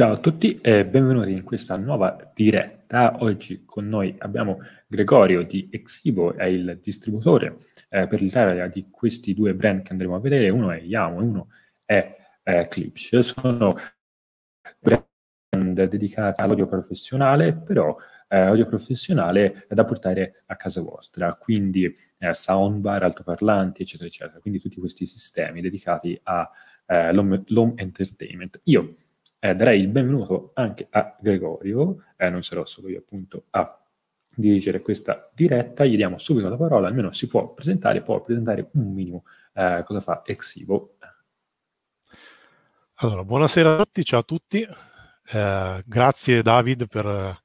Ciao a tutti e benvenuti in questa nuova diretta. Oggi con noi abbiamo Gregorio di Exibo, è il distributore eh, per l'Italia di questi due brand che andremo a vedere, uno è Yamo e uno è eh, Clips. Sono brand dedicati all'audio professionale, però eh, audio professionale da portare a casa vostra, quindi eh, soundbar, altoparlanti, eccetera, eccetera. Quindi tutti questi sistemi dedicati all'home eh, entertainment. Io eh, darei il benvenuto anche a Gregorio, eh, non sarò solo io appunto a dirigere questa diretta, gli diamo subito la parola, almeno si può presentare, può presentare un minimo eh, cosa fa Exivo. Allora, buonasera a tutti, ciao a tutti, eh, grazie David per,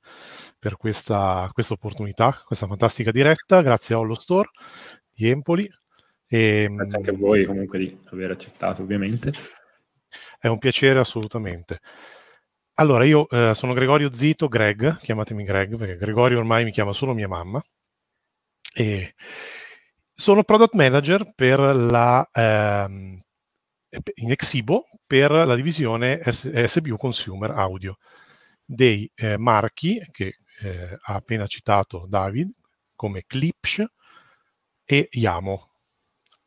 per questa, opportunità, questa fantastica diretta, grazie a Hollow Store di Empoli. E, ehm, grazie anche a voi comunque di aver accettato ovviamente è un piacere assolutamente. Allora, io eh, sono Gregorio Zito, Greg, chiamatemi Greg, perché Gregorio ormai mi chiama solo mia mamma. E sono product manager per la, ehm, in Exibo per la divisione SBU Consumer Audio dei eh, marchi che eh, ha appena citato David come Clipsh e Yamo,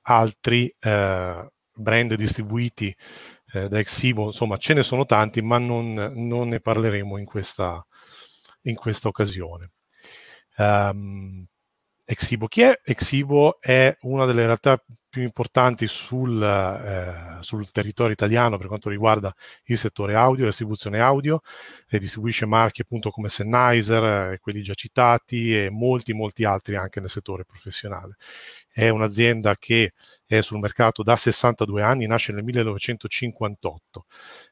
altri eh, brand distribuiti eh, da Exivo, insomma ce ne sono tanti, ma non, non ne parleremo in questa, in questa occasione. Um, ehm, Exibo chi è? Exibo è una delle realtà più importanti sul, eh, sul, territorio italiano per quanto riguarda il settore audio, la distribuzione audio, e distribuisce marchi appunto come Sennheiser, eh, quelli già citati e molti molti altri anche nel settore professionale. È un'azienda che è sul mercato da 62 anni, nasce nel 1958,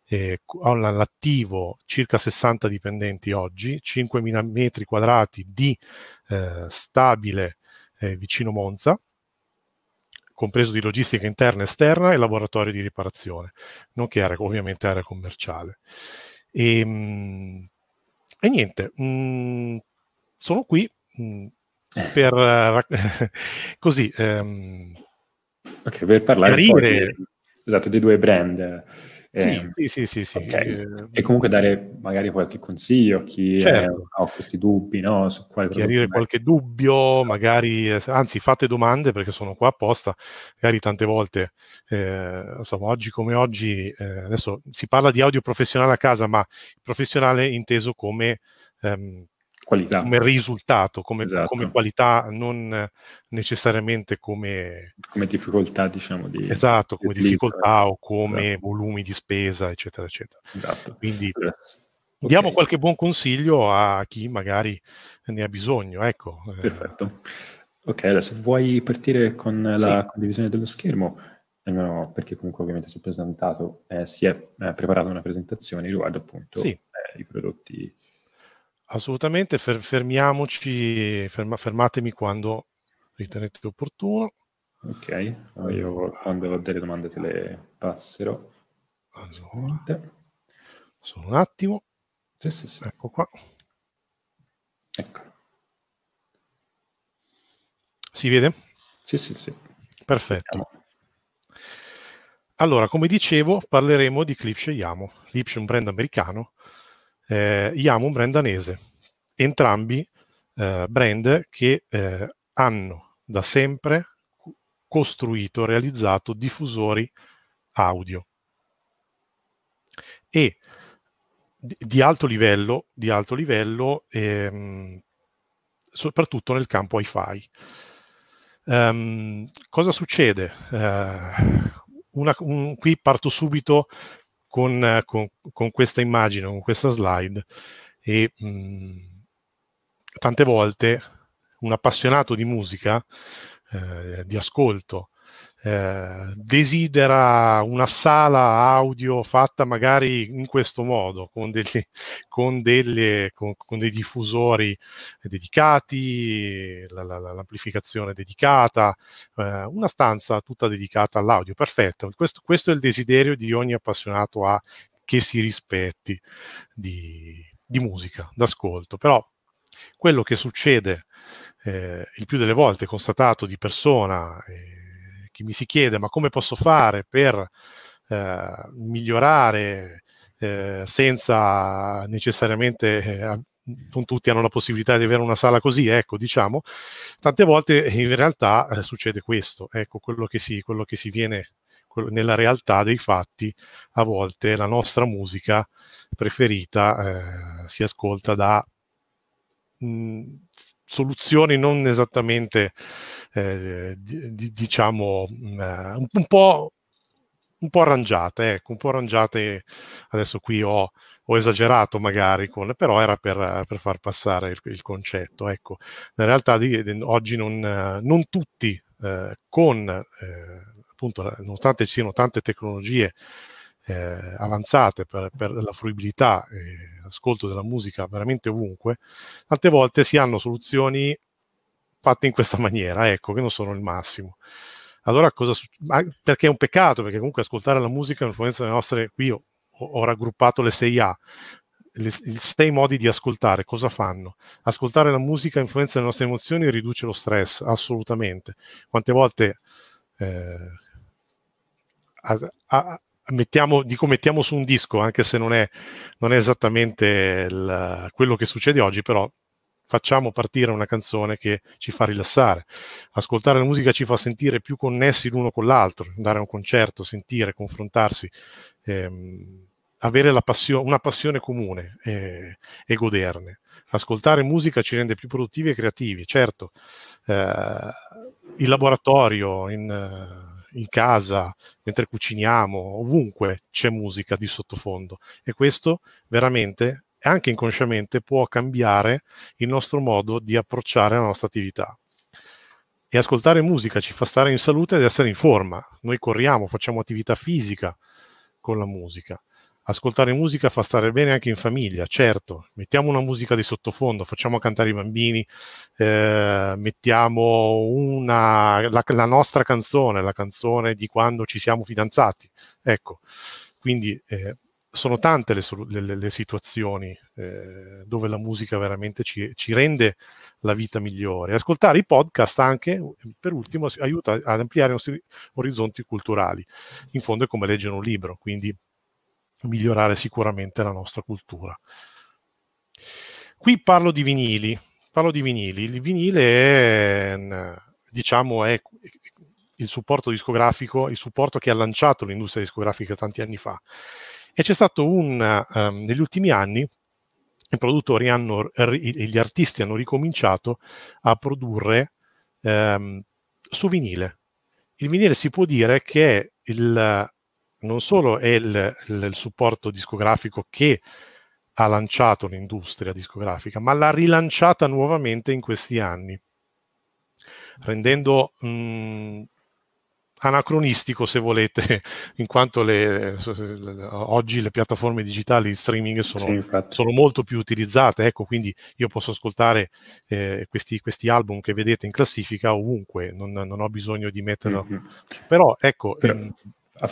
eh, ha all'attivo circa 60 dipendenti oggi, 5.000 metri quadrati di eh, stabile eh, vicino Monza compreso di logistica interna e esterna e laboratorio di riparazione, nonché area, ovviamente area commerciale. E, ehm, e niente, mm, sono qui mm, eh. per, eh, così, ehm, okay, per parlare chiarire, esatto, dei due brand eh, sì, sì, sì, sì, okay. eh, E comunque dare magari qualche consiglio a chi certo. ha, questi dubbi, no? Su quale Chiarire qualche dubbio, magari, eh, anzi fate domande perché sono qua apposta, magari tante volte, eh, insomma, oggi come oggi, eh, adesso si parla di audio professionale a casa, ma professionale inteso come... Ehm, qualità. come risultato, come, esatto. come, qualità, non necessariamente come, come difficoltà, diciamo, di, esatto, come di difficoltà o ecco. come esatto. volumi di spesa, eccetera, eccetera. Esatto. Quindi okay. diamo qualche buon consiglio a chi magari ne ha bisogno, ecco. Perfetto. Eh. Ok, adesso vuoi partire con la sì. condivisione dello schermo? almeno perché comunque ovviamente si è presentato, eh, si è eh, preparata una presentazione riguardo appunto sì. eh, i prodotti Assolutamente, fer- fermiamoci, ferma- fermatemi quando ritenete opportuno. Ok, io quando ho delle domande te le passerò. Allora, solo un attimo. Sì, sì, sì. Ecco qua. Ecco. Si vede? Sì, sì, sì. Perfetto. Allora, come dicevo, parleremo di Clipsce Yamo, Clipsce è un brand americano eh, Yamo un brand danese, entrambi eh, brand che eh, hanno da sempre costruito, realizzato diffusori audio e di, alto livello, di alto livello ehm, soprattutto nel campo hi-fi. Um, cosa succede? Uh, una, un, qui parto subito con, con, con, questa immagine, con questa slide e mh, tante volte un appassionato di musica, eh, di ascolto, eh, desidera una sala audio fatta magari in questo modo, con, degli, con, delle, con, con dei diffusori dedicati, la, la, l'amplificazione dedicata, eh, una stanza tutta dedicata all'audio. Perfetto, questo, questo, è il desiderio di ogni appassionato a che si rispetti di, di musica, d'ascolto. Però quello che succede eh, il più delle volte constatato di persona, eh, chi mi si chiede ma come posso fare per eh, migliorare eh, senza necessariamente eh, non tutti hanno la possibilità di avere una sala così, ecco, diciamo, tante volte in realtà eh, succede questo, ecco, quello che si, quello che si viene quello, nella realtà dei fatti, a volte la nostra musica preferita eh, si ascolta da mh, mm, soluzioni non esattamente eh, diciamo, mm, eh, un, un, po', un po' arrangiate, ecco, un po' arrangiate, adesso qui ho, ho esagerato magari, con, però era per, per far passare il, il, concetto. Ecco. In realtà di, di, oggi non, non tutti eh, con, eh, appunto, nonostante ci siano tante tecnologie eh, avanzate per, per, la fruibilità e l'ascolto della musica veramente ovunque, tante volte si hanno soluzioni fatte in questa maniera, ecco, che non sono il massimo. Allora cosa succede? Perché è un peccato, perché comunque ascoltare la musica è influenza delle nostre, qui ho, ho raggruppato le 6A, i 6 modi di ascoltare, cosa fanno? Ascoltare la musica influenza le nostre emozioni e riduce lo stress, assolutamente. Quante volte eh, a, a, mettiamo, dico mettiamo su un disco, anche se non è, non è esattamente il, quello che succede oggi, però facciamo partire una canzone che ci fa rilassare. Ascoltare la musica ci fa sentire più connessi l'uno con l'altro, andare a un concerto, sentire, confrontarsi, ehm, avere passio- una passione comune eh, e goderne. Ascoltare musica ci rende più produttivi e creativi, certo. Eh, in laboratorio, in eh, in casa, mentre cuciniamo, ovunque c'è musica di sottofondo e questo veramente anche inconsciamente può cambiare il nostro modo di approcciare la nostra attività. E ascoltare musica ci fa stare in salute ed essere in forma. Noi corriamo, facciamo attività fisica con la musica. Ascoltare musica fa stare bene anche in famiglia, certo. Mettiamo una musica di sottofondo, facciamo cantare i bambini, eh, mettiamo una, la, la, nostra canzone, la canzone di quando ci siamo fidanzati. Ecco, quindi eh, sono tante le, le, le situazioni eh, dove la musica veramente ci, ci, rende la vita migliore. Ascoltare i podcast anche, per ultimo, aiuta ad ampliare i nostri orizzonti culturali. In fondo è come leggere un libro, quindi migliorare sicuramente la nostra cultura. Qui parlo di vinili. Parlo di vinili. Il vinile è, diciamo, è il supporto discografico, il supporto che ha lanciato l'industria discografica tanti anni fa e c'è stato un, um, negli ultimi anni, i produttori hanno, gli artisti hanno ricominciato a produrre um, su vinile. Il vinile si può dire che è il, non solo è il, il, il supporto discografico che ha lanciato l'industria discografica, ma l'ha rilanciata nuovamente in questi anni rendendo mh, mhmm, anacronistico se volete, in quanto le, oggi le piattaforme digitali di streaming sono, sì, sono, molto più utilizzate, ecco, quindi io posso ascoltare eh, questi, questi, album che vedete in classifica ovunque, non, non ho bisogno di metterlo. Mm-hmm. Però ecco... Però, ehm,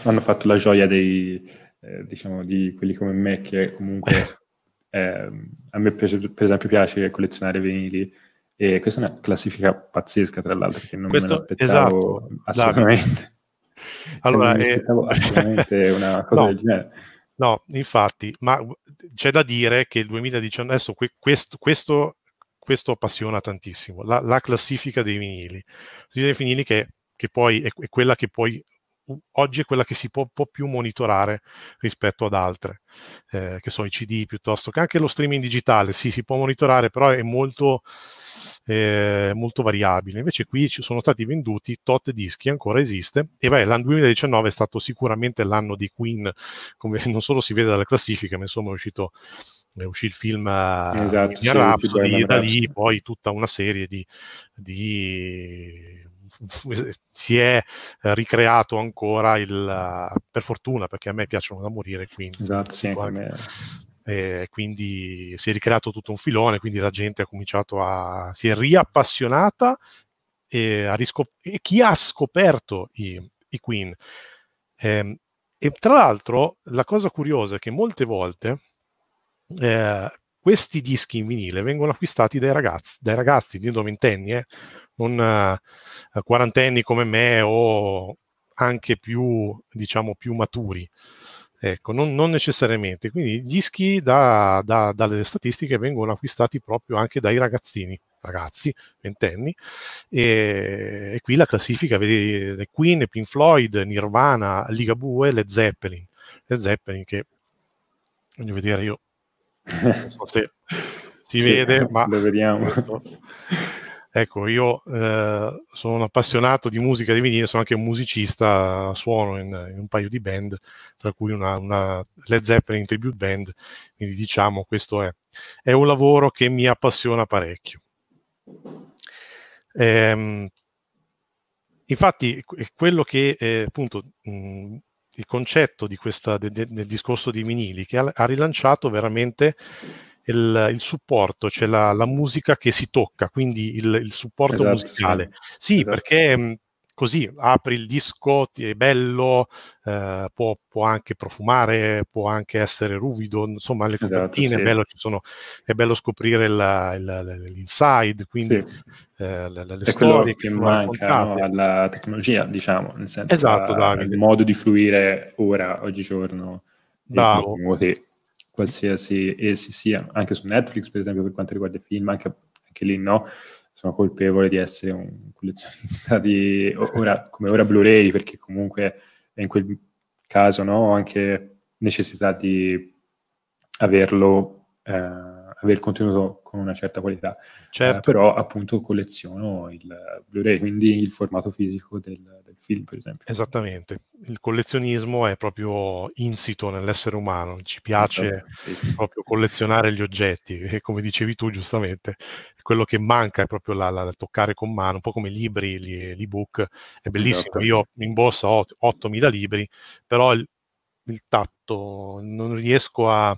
hanno fatto la gioia dei, eh, diciamo, di quelli come me che comunque... eh, a me per, per esempio piace collezionare vinili e questa è una classifica pazzesca, tra l'altro, che non Questo, me l'aspettavo esatto, assolutamente. Allora, cioè, non eh... aspettavo assolutamente una cosa no, del genere. No, infatti, ma c'è da dire che il 2019, adesso questo, questo, questo appassiona tantissimo, la, la classifica dei vinili. Classifica dei vinili che, che poi è, è quella che poi oggi è quella che si può, può più monitorare rispetto ad altre, eh, che sono i CD piuttosto che anche lo streaming digitale, sì, si può monitorare, però è molto, eh, molto variabile. Invece qui ci sono stati venduti tot dischi, ancora esiste, e vai, l'anno 2019 è stato sicuramente l'anno di Queen, come non solo si vede dalla classifica, ma insomma è uscito uscì il film eh, esatto, sì, Rhapsody, da lì poi tutta una serie di, di si è eh, ricreato ancora il, eh, per fortuna, perché a me piacciono da morire, quindi, esatto, sì, anche eh, quindi si è ricreato tutto un filone, quindi la gente ha cominciato a, si è riappassionata e, a riscop- e chi ha scoperto i, i Queen. Eh, e tra l'altro la cosa curiosa è che molte volte eh, questi dischi in vinile vengono acquistati dai ragazzi, dai ragazzi di ventenni, eh? non uh, quarantenni come me o anche più, diciamo, più maturi. Ecco, non, non, necessariamente. Quindi i dischi da, da, dalle statistiche vengono acquistati proprio anche dai ragazzini, ragazzi, ventenni. E, e, qui la classifica, vedi, Queen, Pink Floyd, Nirvana, Ligabue, Le Zeppelin. Le Zeppelin che, voglio vedere, io non so se si sì, vede, eh, ma lo vediamo. Questo... Ecco, io eh, sono un appassionato di musica di vinile, sono anche un musicista, suono in, in un paio di band, tra cui una, una, Led Zeppelin Tribute Band, quindi diciamo questo è, è un lavoro che mi appassiona parecchio. Ehm, infatti, quello che eh, appunto mh, il concetto questa, de, de, del discorso di Minili, che ha, ha rilanciato veramente il, il, supporto, cioè la, la, musica che si tocca, quindi il, il supporto esatto, musicale. Sì, sì esatto. perché mm, così apri il disco, ti, è bello, eh, può, può, anche profumare, può anche essere ruvido, insomma le copertine, esatto, sì. è, bello, sono, è, bello, scoprire la, la, l'inside, quindi sì eh, le, le storie che mancano alla tecnologia, diciamo, nel senso esatto, il modo di fluire ora, oggigiorno, Bravo. Film, qualsiasi essi sia, anche su Netflix per esempio per quanto riguarda i film, anche, anche lì no, sono colpevole di essere un collezionista di, ora, come ora Blu-ray, perché comunque in quel caso no, ho anche necessità di averlo, eh, aver contenuto con una certa qualità. Eh, certo. Eh, però appunto colleziono il Blu-ray, quindi il formato fisico del, del, film, per esempio. Esattamente. Il collezionismo è proprio insito nell'essere umano, ci piace sì. proprio collezionare gli oggetti e come dicevi tu giustamente, quello che manca è proprio la, la, la toccare con mano, un po' come i libri, gli, l'ebook, è bellissimo. Esatto. Io in borsa ho 8.000 libri, però il, il tatto, non riesco a,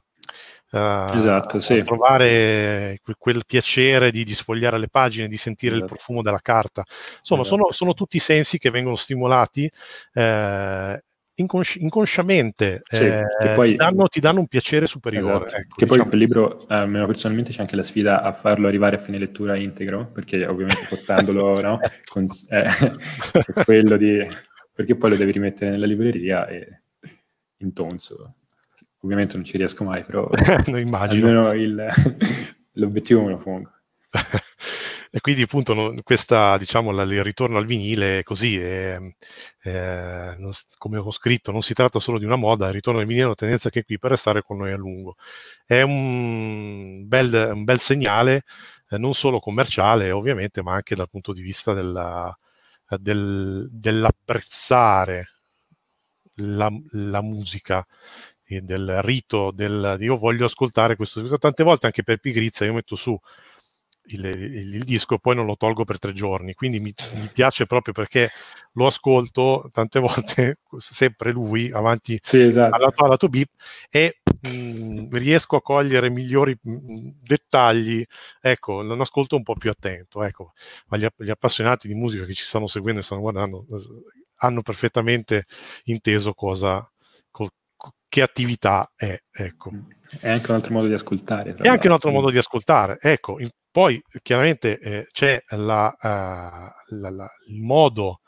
Uh, esatto, sì. trovare quel, quel piacere di, di, sfogliare le pagine, di sentire esatto. il profumo della carta. Insomma, esatto. sono, sono, tutti i sensi che vengono stimolati eh, inconsci- inconsciamente, sì, eh, poi, ti, danno, ti, danno, un piacere superiore. Esatto. Ecco, che poi in diciamo. quel libro, a eh, personalmente, c'è anche la sfida a farlo arrivare a fine lettura integro, perché ovviamente portandolo, no? Certo. Con, eh, quello di... perché poi lo devi rimettere nella libreria e in ovviamente non ci riesco mai, però no, immagino. il, l'obiettivo me lo pongo. e quindi appunto non, questa, diciamo, la, il ritorno al vinile è così, è, è, non, come ho scritto, non si tratta solo di una moda, il ritorno al vinile è una tendenza che è qui per restare con noi a lungo. È un bel, un bel segnale, eh, non solo commerciale ovviamente, ma anche dal punto di vista della, eh, del, dell'apprezzare la, la, musica del rito del, io voglio ascoltare questo disco. Tante volte anche per pigrizia io metto su il, il, il disco e poi non lo tolgo per tre giorni, quindi mi, mi, piace proprio perché lo ascolto tante volte, sempre lui, avanti sì, esatto. alla, alla to B e mh, mm, riesco a cogliere migliori mh, mm, dettagli, ecco, non ascolto un po' più attento, ecco, ma gli, gli appassionati di musica che ci stanno seguendo e stanno guardando hanno perfettamente inteso cosa, che attività è. Ecco. Mm. È anche un altro modo di ascoltare. È anche un altro modo di ascoltare. Ecco, in, poi chiaramente eh, c'è la, uh, la, la, il modo,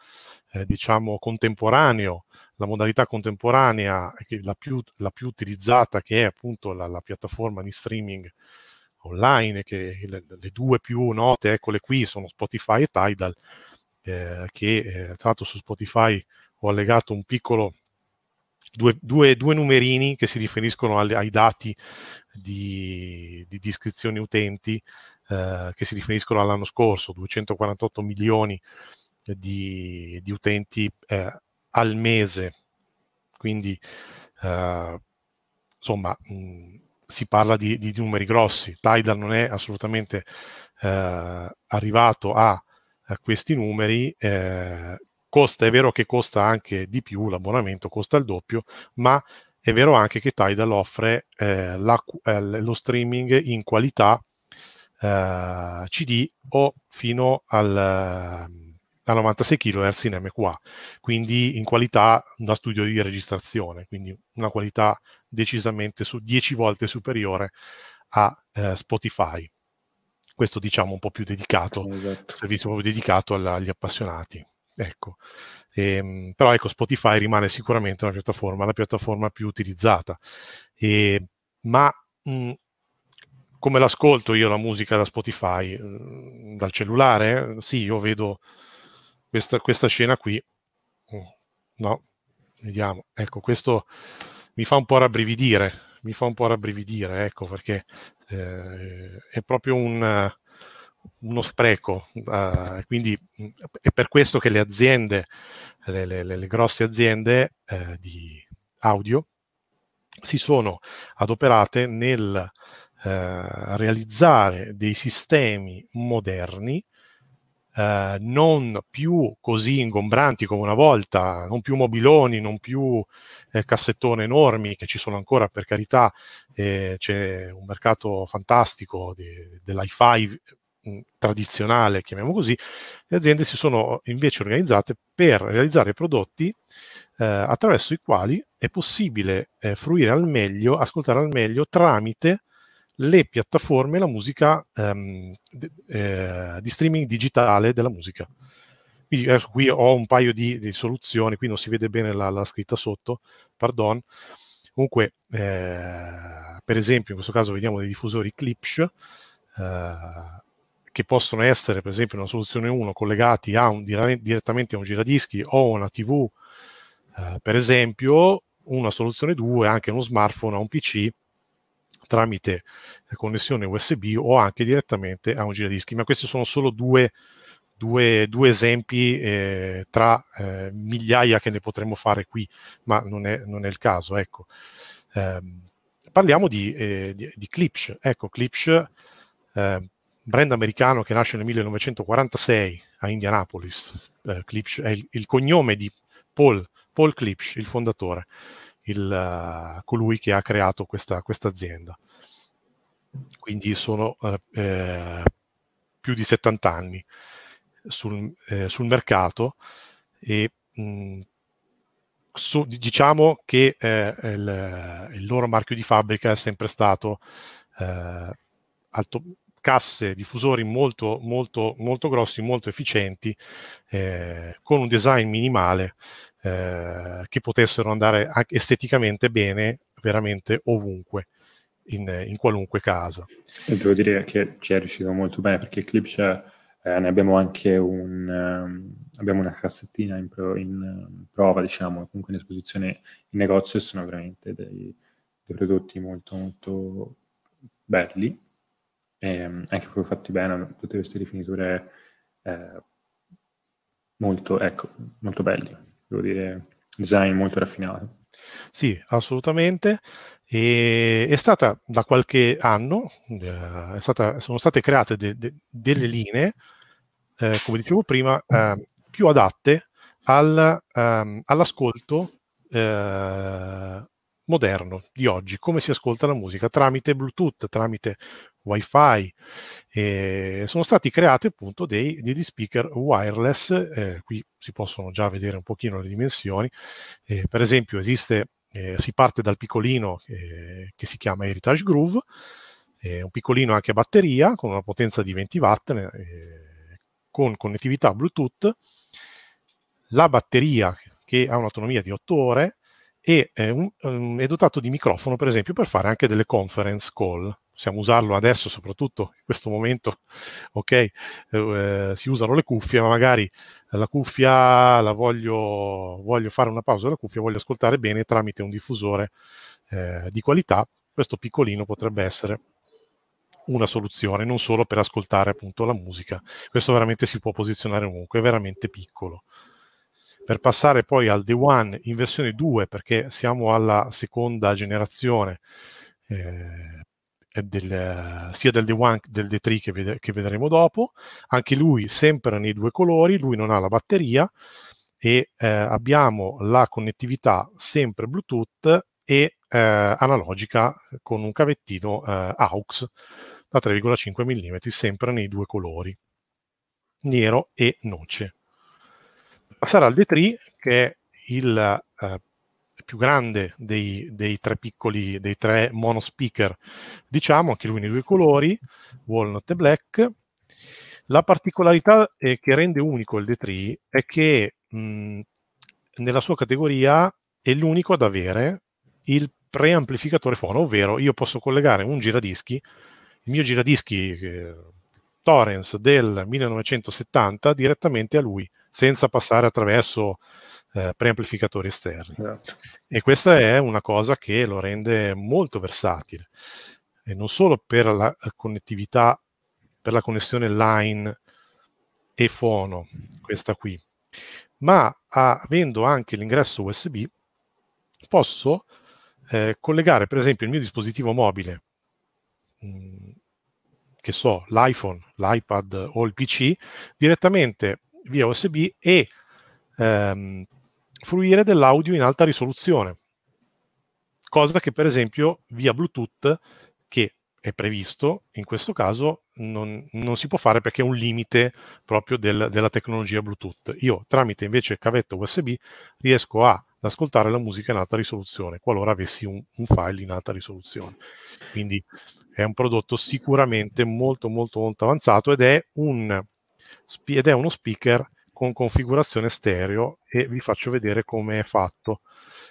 eh, diciamo, contemporaneo, la modalità contemporanea, che la più, più utilizzata, che è appunto la, piattaforma di streaming online, che le, le due più note, eccole qui, sono Spotify e Tidal, eh, che eh, tra l'altro su Spotify ho allegato un piccolo due, due, due numerini che si riferiscono al, ai dati di, di, iscrizioni utenti eh, che si riferiscono all'anno scorso, 248 milioni di, di utenti eh, al mese. Quindi, eh, insomma, mh, si parla di, di, numeri grossi. Tidal non è assolutamente eh, arrivato a, a, questi numeri. Eh, costa, è vero che costa anche di più, l'abbonamento costa il doppio, ma è vero anche che Tidal offre eh, la, eh, lo streaming in qualità eh, CD o fino al, a 96 kHz in MQA, quindi in qualità da studio di registrazione, quindi una qualità decisamente su 10 volte superiore a eh, Spotify. Questo diciamo un po' più dedicato, esatto. servizio proprio dedicato agli appassionati. Ecco. E, ehm, però ecco, Spotify rimane sicuramente una piattaforma, la piattaforma più utilizzata. E, ehm, ma mh, mhmm, come l'ascolto io la musica da Spotify? Mh, ehm, dal cellulare? Sì, io vedo questa, questa scena qui. Mm, no, vediamo. Ecco, questo mi fa un po' rabbrividire, mi fa un po' rabbrividire, ecco, perché eh, è proprio un uno spreco. Uh, quindi è per questo che le aziende, le, le, le grosse aziende eh, di audio, si sono adoperate nel eh, realizzare dei sistemi moderni eh, non più così ingombranti come una volta, non più mobiloni, non più eh, cassettone enormi che ci sono ancora per carità, eh, c'è un mercato fantastico de, dell'hi-fi Mm, tradizionale, chiamiamo così, le aziende si sono eh, invece organizzate per realizzare prodotti eh, attraverso i quali è possibile eh, fruire al meglio, ascoltare al meglio tramite le piattaforme, la musica ehm, eh, di streaming digitale della musica. Quindi adesso qui ho un paio di, di soluzioni, qui non si vede bene la, la scritta sotto, pardon. Comunque, eh, per esempio, in questo caso vediamo dei diffusori Clipsh, Uh, eh, che possono essere, per esempio, una soluzione 1 collegati a un, direttamente a un giradischi o una TV, eh, per esempio, una soluzione 2 anche uno smartphone a un PC tramite connessione USB o anche direttamente a un giradischi. Ma questi sono solo due, due, due esempi eh, tra eh, migliaia che ne potremmo fare qui, ma non è, non è il caso. Ecco. Eh, parliamo di, eh, di, di Clipsh. Ecco, Clipsh eh, brand americano che nasce nel 1946 a Indianapolis, eh, Klipsch, è il, il, cognome di Paul, Paul Klipsch, il fondatore, il, uh, colui che ha creato questa, azienda. Quindi sono uh, eh, più di 70 anni sul, eh, sul mercato e mh, mm, so, diciamo che eh, il, il, loro marchio di fabbrica è sempre stato alto, casse diffusori molto, molto, molto grossi, molto efficienti, eh, con un design minimale eh, che potessero andare esteticamente bene veramente ovunque. In, in, qualunque casa. E devo dire che ci è riuscito molto bene perché Eclipse eh, ne abbiamo anche un, um, abbiamo una cassettina in, pro, in eh, prova, diciamo, comunque in esposizione in negozio e sono veramente dei, dei prodotti molto, molto belli e ehm, anche proprio fatti bene, tutte queste rifiniture eh, molto, ecco, molto belli, devo dire, design molto raffinato. Sì, assolutamente. E è stata da qualche anno, eh, stata, sono state create de, de, delle linee, eh, come dicevo prima, ehm, più adatte al, um, all'ascolto eh, moderno di oggi, come si ascolta la musica tramite Bluetooth, tramite WiFi. E sono stati creati appunto dei, degli speaker wireless, eh, qui si possono già vedere un pochino le dimensioni, eh, per esempio esiste, eh, si parte dal piccolino eh, che si chiama Heritage Groove, un piccolino anche a batteria con una potenza di 20 watt eh, con connettività Bluetooth, la batteria che ha un'autonomia di 8 ore e eh, ehm, è, dotato di microfono, per esempio, per fare anche delle conference call. Possiamo usarlo adesso, soprattutto in questo momento, ok? Eh, eh, si usano le cuffie, ma magari la cuffia la voglio, voglio fare una pausa della cuffia, voglio ascoltare bene tramite un diffusore eh, di qualità. Questo piccolino potrebbe essere una soluzione, non solo per ascoltare appunto la musica. Questo veramente si può posizionare ovunque, è veramente piccolo per passare poi al D1 in versione 2, perché siamo alla seconda generazione eh, del, sia del D1 che del d 3 che, ved- che, vedremo dopo. Anche lui sempre nei due colori, lui non ha la batteria e eh, abbiamo la connettività sempre Bluetooth e eh, analogica con un cavettino eh, AUX da 3,5 mm sempre nei due colori, nero e noce passare al D3 che è il eh, più grande dei, dei, tre piccoli, dei tre mono speaker, diciamo, anche lui nei due colori, walnut e black. La particolarità eh, che rende unico il D3 è che mh, nella sua categoria è l'unico ad avere il preamplificatore fono, ovvero io posso collegare un giradischi, il mio giradischi eh, Torrens del 1970 direttamente a lui senza passare attraverso eh, preamplificatori esterni. Certo. E questa è una cosa che lo rende molto versatile, e non solo per la eh, connettività, per la connessione line e fono, questa qui, ma avendo anche l'ingresso USB posso eh, collegare per esempio il mio dispositivo mobile, mh, mm, che so, l'iPhone, l'iPad o il PC, direttamente via USB e ehm, fruire dell'audio in alta risoluzione, cosa che per esempio via Bluetooth, che è previsto, in questo caso non, non si può fare perché è un limite proprio del, della tecnologia Bluetooth. Io tramite invece cavetto USB riesco a ad ascoltare la musica in alta risoluzione, qualora avessi un, un, file in alta risoluzione. Quindi è un prodotto sicuramente molto molto molto avanzato ed è un ed è uno speaker con configurazione stereo e vi faccio vedere come è fatto.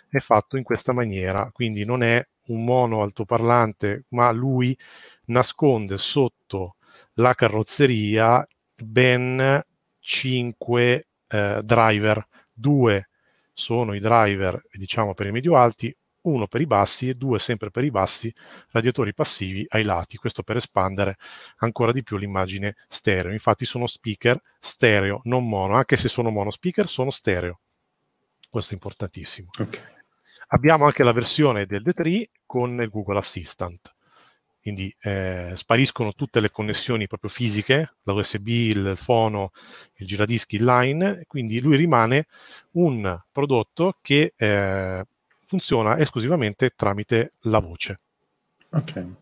È fatto in questa maniera, quindi non è un mono altoparlante, ma lui nasconde sotto la carrozzeria ben 5 eh, driver, due sono i driver diciamo per i medio alti, uno per i bassi e due sempre per i bassi radiatori passivi ai lati, questo per espandere ancora di più l'immagine stereo. Infatti sono speaker stereo, non mono, anche se sono mono speaker sono stereo. Questo è importantissimo. Okay. Abbiamo anche la versione del D3 con il Google Assistant. Quindi eh, spariscono tutte le connessioni proprio fisiche, la USB, il fono, il giradischi, il line, quindi lui rimane un prodotto che eh, funziona esclusivamente tramite la voce. Okay.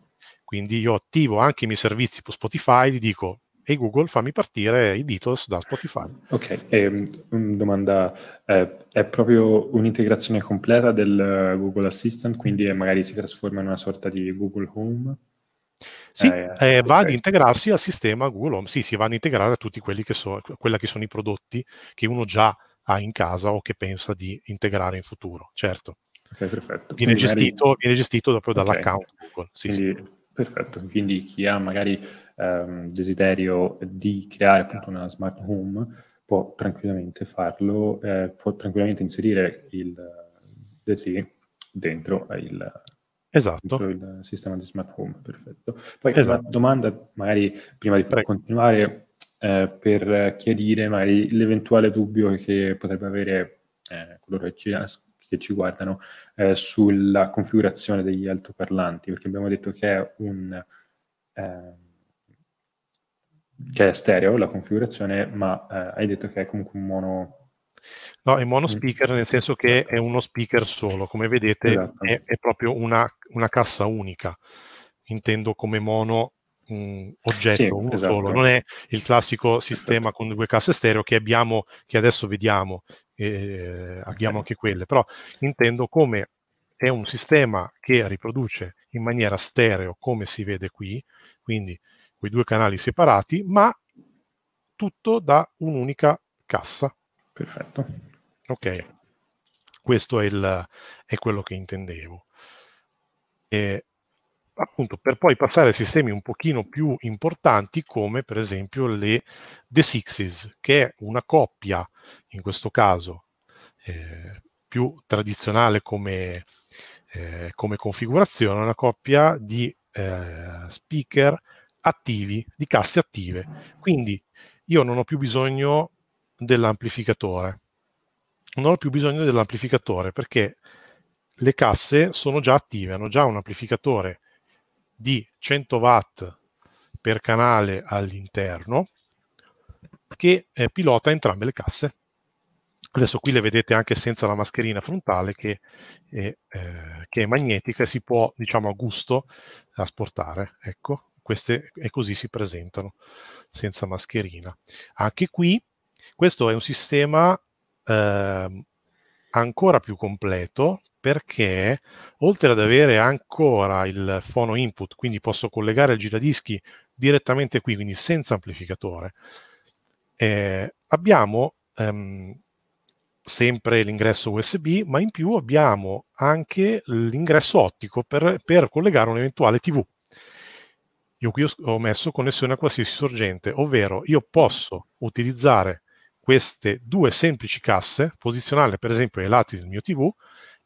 Quindi io attivo anche i miei servizi su Spotify, gli dico e hey Google fammi partire i Beatles da Spotify. Ok, e, ehm, um, domanda, eh, è proprio un'integrazione completa del eh, Google Assistant, quindi magari si trasforma in una sorta di Google Home? Sì, eh, eh, va okay. ad integrarsi al sistema Google Home, sì, si va ad integrare a tutti quelli che, so, che sono i prodotti che uno già ha in casa o che pensa di integrare in futuro, certo. Okay, perfetto. Viene, gestito, magari... viene gestito, proprio okay. dall'account Google. Sì, quindi, sì. Perfetto, quindi chi ha magari ehm, desiderio di creare appunto una smart home può tranquillamente farlo, eh, può tranquillamente inserire il D3 dentro il, esatto. dentro il, sistema di smart home. Perfetto. Poi esatto. una domanda, magari prima di Prego. continuare, eh, per chiarire magari l'eventuale dubbio che potrebbe avere eh, coloro che ci ascoltano che ci guardano eh, sulla configurazione degli altoparlanti, perché abbiamo detto che è un... Eh, che è stereo la configurazione, ma eh, hai detto che è comunque un mono... No, è mono mm. speaker nel senso che esatto. è uno speaker solo, come vedete esatto. è, è, proprio una, una, cassa unica, intendo come mono mh, oggetto, sì, uno esatto. solo, non è il classico sistema esatto. con due casse stereo che abbiamo, che adesso vediamo e abbiamo anche quelle, però intendo come è un sistema che riproduce in maniera stereo come si vede qui, quindi quei due canali separati, ma tutto da un'unica cassa. Perfetto. Ok, questo è, il, è quello che intendevo. E appunto per poi passare a sistemi un pochino più importanti come per esempio le The Sixes, che è una coppia in questo caso eh, più tradizionale come, eh, come, configurazione, una coppia di eh, speaker attivi, di casse attive. Quindi io non ho più bisogno dell'amplificatore. Non ho più bisogno dell'amplificatore perché le casse sono già attive, hanno già un amplificatore di 100 watt per canale all'interno che eh, pilota entrambe le casse. Adesso qui le vedete anche senza la mascherina frontale che è, eh, eh, che è magnetica e si può, diciamo, a gusto asportare. Ecco, queste e così si presentano senza mascherina. Anche qui questo è un sistema eh, ancora più completo perché oltre ad avere ancora il fono input, quindi posso collegare il giradischi direttamente qui, quindi senza amplificatore, eh, abbiamo ehm, sempre l'ingresso USB, ma in più abbiamo anche l'ingresso ottico per, per collegare un eventuale TV. Io qui ho messo connessione a qualsiasi sorgente, ovvero io posso utilizzare queste due semplici casse, posizionarle per esempio ai lati del mio TV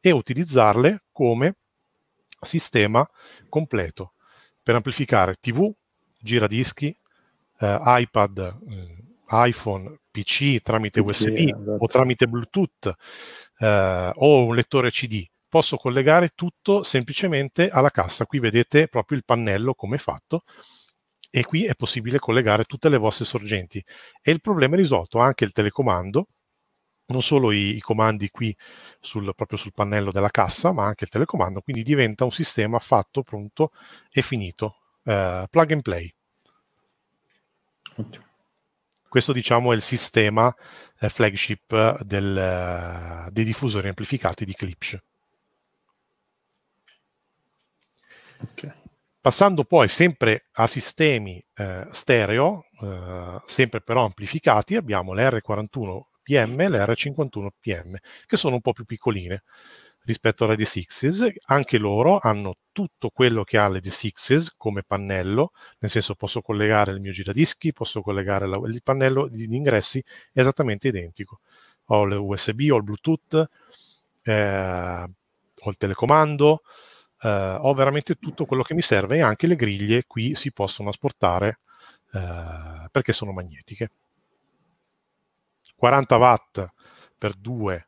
e utilizzarle come sistema completo per amplificare TV, giradischi, eh, iPad, eh, iPhone, PC tramite USB sì, esatto. o tramite Bluetooth eh, o un lettore CD. Posso collegare tutto semplicemente alla cassa. Qui vedete proprio il pannello come è fatto e qui è possibile collegare tutte le vostre sorgenti. E il problema è risolto, anche il telecomando non solo i, i comandi qui sul, proprio sul pannello della cassa, ma anche il telecomando, quindi diventa un sistema fatto, pronto e finito, eh, plug and play. Ottimo. Questo diciamo è il sistema eh, flagship del, eh, dei diffusori amplificati di Klipsch. Okay. Passando poi sempre a sistemi eh, stereo, eh, sempre però amplificati, abbiamo l'R41 PM e le R51PM, che sono un po' più piccoline rispetto alla D6. s Anche loro hanno tutto quello che ha le D6 s come pannello, nel senso posso collegare il mio giradischi, posso collegare la, il pannello di, ingressi esattamente identico. Ho le USB, ho il Bluetooth, eh, ho il telecomando, eh, ho veramente tutto quello che mi serve e anche le griglie qui si possono asportare eh, perché sono magnetiche. 40 watt per 2,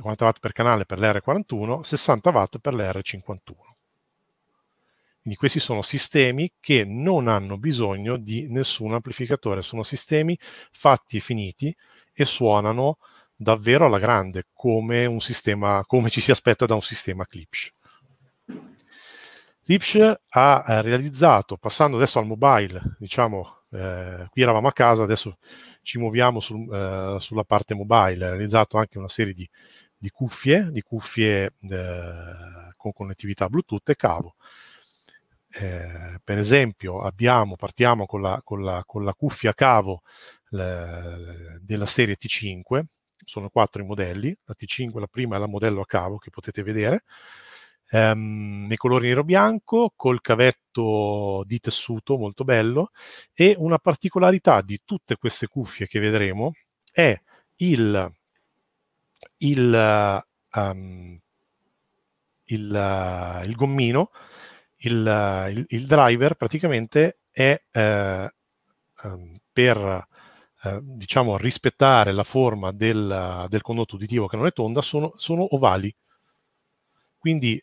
40 watt per canale per l'R41, 60 watt per l'R51. Quindi questi sono sistemi che non hanno bisogno di nessun amplificatore, sono sistemi fatti e finiti e suonano davvero alla grande come, un sistema, come ci si aspetta da un sistema Klipsch. Klipsch ha eh, realizzato, passando adesso al mobile, diciamo, eh, qui eravamo a casa, adesso ci muoviamo sul, eh, sulla parte mobile, ha realizzato anche una serie di, di cuffie, di cuffie eh, con connettività Bluetooth e cavo. Eh, per esempio abbiamo, partiamo con la, con la, con la cuffia cavo le, della serie T5, sono quattro i modelli, la T5 la prima è la modello a cavo che potete vedere, ehm, nei colori nero-bianco, col cavetto di tessuto molto bello e una particolarità di tutte queste cuffie che vedremo è il, il, um, il, il gommino, il, driver praticamente è eh, ehm, per eh, diciamo, rispettare la forma del, del, condotto uditivo che non è tonda, sono, sono ovali. Quindi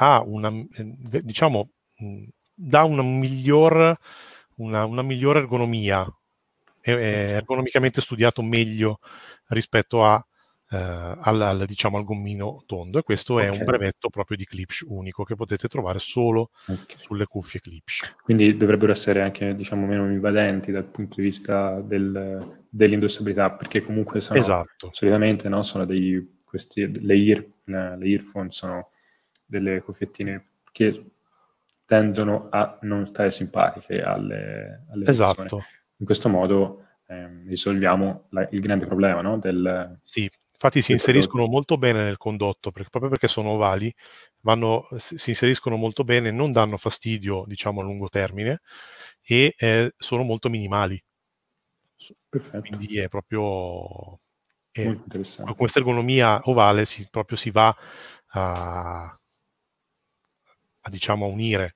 ha una, eh, diciamo, mm, dà una miglior, una, una migliore ergonomia, è, ergonomicamente studiato meglio rispetto a, eh, al, al, diciamo, al, gommino tondo e questo okay. è un brevetto proprio di Clipsh unico che potete trovare solo okay. sulle cuffie Clipsh. Quindi dovrebbero essere anche diciamo, meno invadenti dal punto di vista del, dell'indossabilità perché comunque sono, esatto. solitamente no, sono dei, questi, le, ear, le earphone sono delle confettine che tendono a non stare simpatiche alle, alle esatto. persone. In questo modo ehm, risolviamo la, il grande problema no? del... Sì, infatti si inseriscono molto bene nel condotto, perché, proprio perché sono ovali, vanno, si inseriscono molto bene, non danno fastidio diciamo, a lungo termine e eh, sono molto minimali. Perfetto. Quindi è proprio... È, con questa ergonomia ovale si, proprio si va a a, diciamo, a unire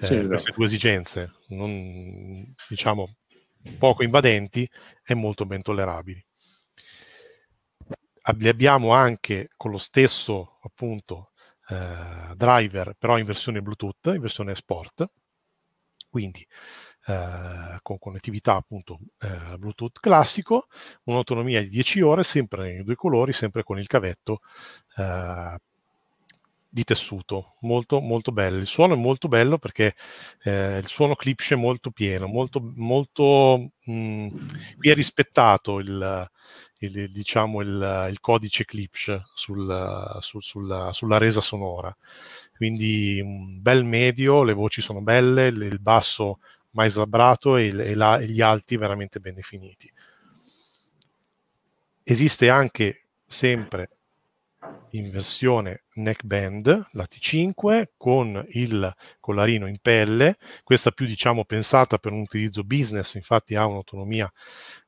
eh, sì, esatto. queste due esigenze, non, diciamo, poco invadenti e molto ben tollerabili. Ab- abbiamo anche con lo stesso appunto eh, driver, però in versione Bluetooth, in versione sport, quindi eh, con connettività appunto eh, Bluetooth classico, un'autonomia di 10 ore, sempre nei due colori, sempre con il cavetto eh, di tessuto, molto molto bello. Il suono è molto bello perché eh, il suono clipsce molto pieno, molto, molto mm, qui è rispettato il, il diciamo il, il, codice clipsce sul, sul, sulla, sulla, resa sonora. Quindi un mm, bel medio, le voci sono belle, il basso mai slabbrato e, e, la, e gli alti veramente ben definiti. Esiste anche sempre in versione neckband, la T5, con il collarino in pelle, questa più diciamo pensata per un utilizzo business, infatti ha un'autonomia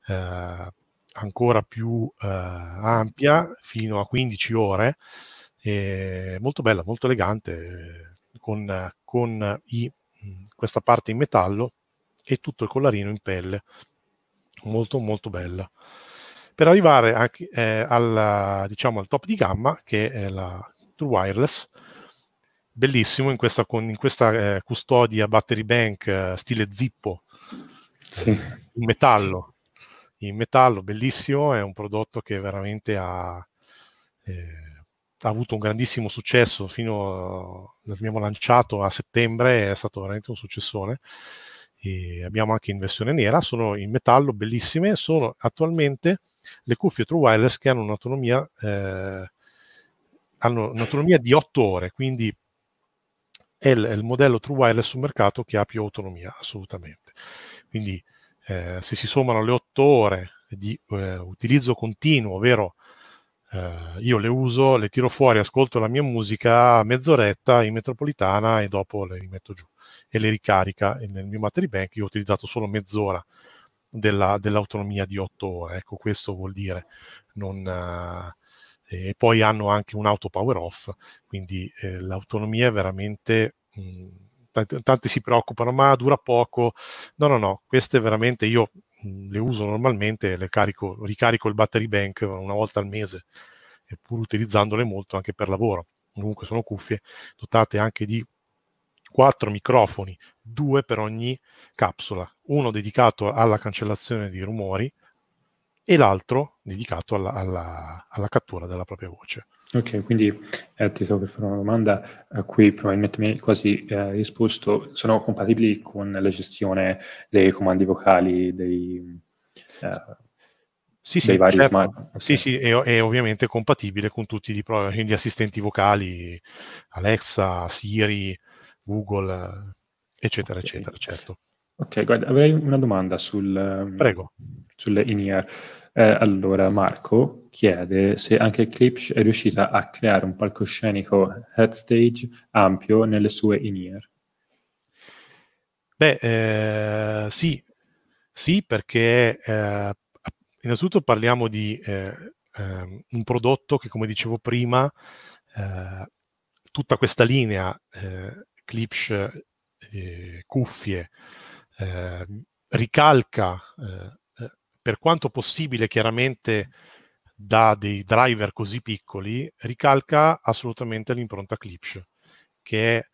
eh, ancora più eh, ampia, fino a 15 ore, eh, molto bella, molto elegante, eh, con, con i, mm, questa parte in metallo e tutto il collarino in pelle, molto molto bella per arrivare a, eh, al, diciamo, al, top di gamma che è la True Wireless, bellissimo in questa, in questa eh, custodia battery bank eh, stile zippo, sì. in metallo, in metallo, bellissimo, è un prodotto che veramente ha, eh, ha avuto un grandissimo successo, fino a, l'abbiamo lanciato a settembre, è stato veramente un successone e abbiamo anche in versione nera, sono in metallo, bellissime, sono attualmente le cuffie True Wireless che hanno un'autonomia, eh, hanno un'autonomia di 8 ore, quindi è il, è il, modello True Wireless sul mercato che ha più autonomia, assolutamente. Quindi eh, se si sommano le 8 ore di eh, utilizzo continuo, ovvero eh, io le uso, le tiro fuori, ascolto la mia musica mezz'oretta in metropolitana e dopo le rimetto giù e le ricarica. E nel mio battery bank io ho utilizzato solo mezz'ora della, dell'autonomia di 8 ore, ecco questo vuol dire. Non, eh, e poi hanno anche un auto power off, quindi eh, l'autonomia è veramente... Mh, mm, tanti, tanti si preoccupano, ma dura poco. No, no, no, queste veramente io Mm, le uso normalmente, le carico, ricarico il battery bank una volta al mese, pur utilizzandole molto anche per lavoro. Comunque sono cuffie dotate anche di quattro microfoni, due per ogni capsula, uno dedicato alla cancellazione di rumori e l'altro dedicato alla, alla, alla cattura della propria voce. Ok, quindi eh, ti stavo per fare una domanda a eh, cui probabilmente mi hai quasi eh, risposto. Sono compatibili con la gestione dei comandi vocali dei, eh, sì, sì, dei vari certo. smart? Okay. Sì, sì, è, è, ovviamente compatibile con tutti gli, gli assistenti vocali, Alexa, Siri, Google, eccetera, okay. eccetera, certo. Ok, guarda, avrei una domanda sul, ehm, Prego. sulle in-ear. Eh, allora, Marco chiede se anche Klipsch è riuscita a creare un palcoscenico headstage ampio nelle sue in-ear. Beh, eh, sì. sì, perché eh, innanzitutto parliamo di eh, ehm, un prodotto che, come dicevo prima, eh, tutta questa linea eh, Klipsch eh, cuffie eh, ricalca per quanto possibile chiaramente da dei driver così piccoli ricalca assolutamente l'impronta Clipsh, che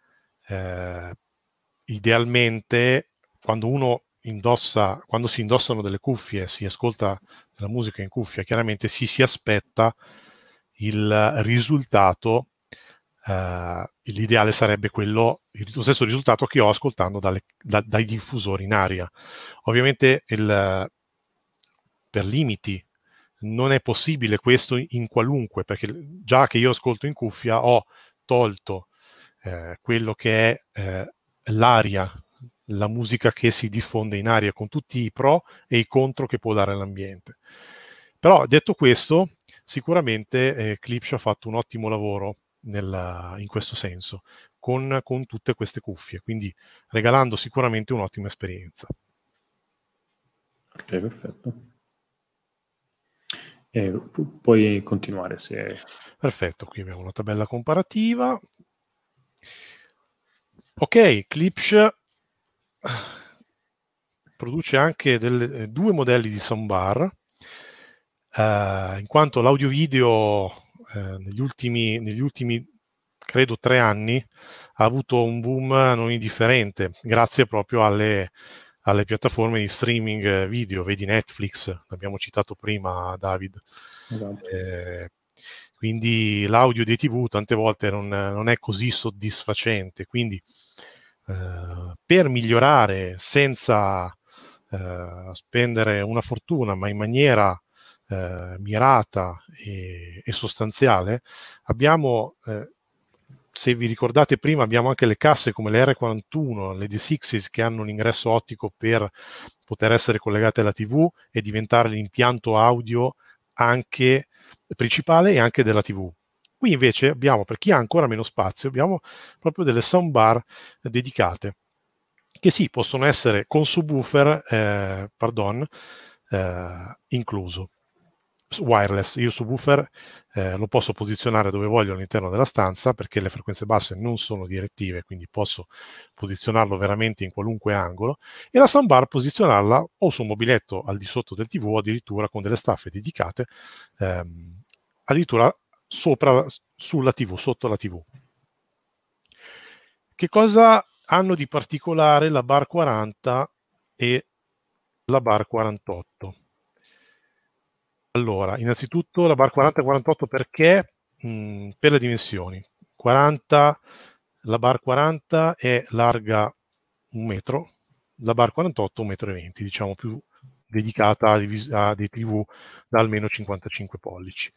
eh, idealmente quando uno indossa, quando si indossano delle cuffie, si ascolta la musica in cuffia, chiaramente si, si aspetta il risultato, eh, l'ideale sarebbe quello, lo stesso risultato che ho ascoltando dalle, da, dai diffusori in aria. Ovviamente il, per limiti non è possibile questo in qualunque, perché già che io ascolto in cuffia ho tolto eh, quello che è eh, l'aria, la musica che si diffonde in aria, con tutti i pro e i contro che può dare all'ambiente. Però detto questo, sicuramente eh, Clipsh ha fatto un ottimo lavoro nella, in questo senso, con, con tutte queste cuffie, quindi regalando sicuramente un'ottima esperienza. Ok, perfetto. E pu- puoi continuare se... Perfetto, qui abbiamo una tabella comparativa. Ok, Clipsh eh, produce anche delle, eh, due modelli di soundbar, eh, in quanto l'audio video eh, negli, ultimi, negli ultimi, credo, tre anni ha avuto un boom non indifferente, grazie proprio alle alle piattaforme di streaming eh, video, vedi Netflix, l'abbiamo citato prima David. Esatto. Eh, quindi l'audio dei tv tante volte non, non è così soddisfacente, quindi eh, per migliorare senza eh, spendere una fortuna, ma in maniera eh, mirata e, e sostanziale, abbiamo eh, se vi ricordate prima abbiamo anche le casse come le R41, le D6 che hanno un ingresso ottico per poter essere collegate alla TV e diventare l'impianto audio anche principale e anche della TV. Qui invece abbiamo, per chi ha ancora meno spazio, abbiamo proprio delle soundbar dedicate, che sì, possono essere con subwoofer, eh, pardon, eh, incluso wireless, io il subwoofer eh, lo posso posizionare dove voglio all'interno della stanza perché le frequenze basse non sono direttive, quindi posso posizionarlo veramente in qualunque angolo e la soundbar posizionarla o su un mobiletto al di sotto del TV, addirittura con delle staffe dedicate, ehm, addirittura sopra, sulla TV, sotto la TV. Che cosa hanno di particolare la bar 40 e la bar 48? Allora, innanzitutto la bar 40-48 perché? Mh, mm, per le dimensioni. 40, la bar 40 è larga un metro, la bar 48 un metro e venti, diciamo più dedicata a dei TV da almeno 55 pollici.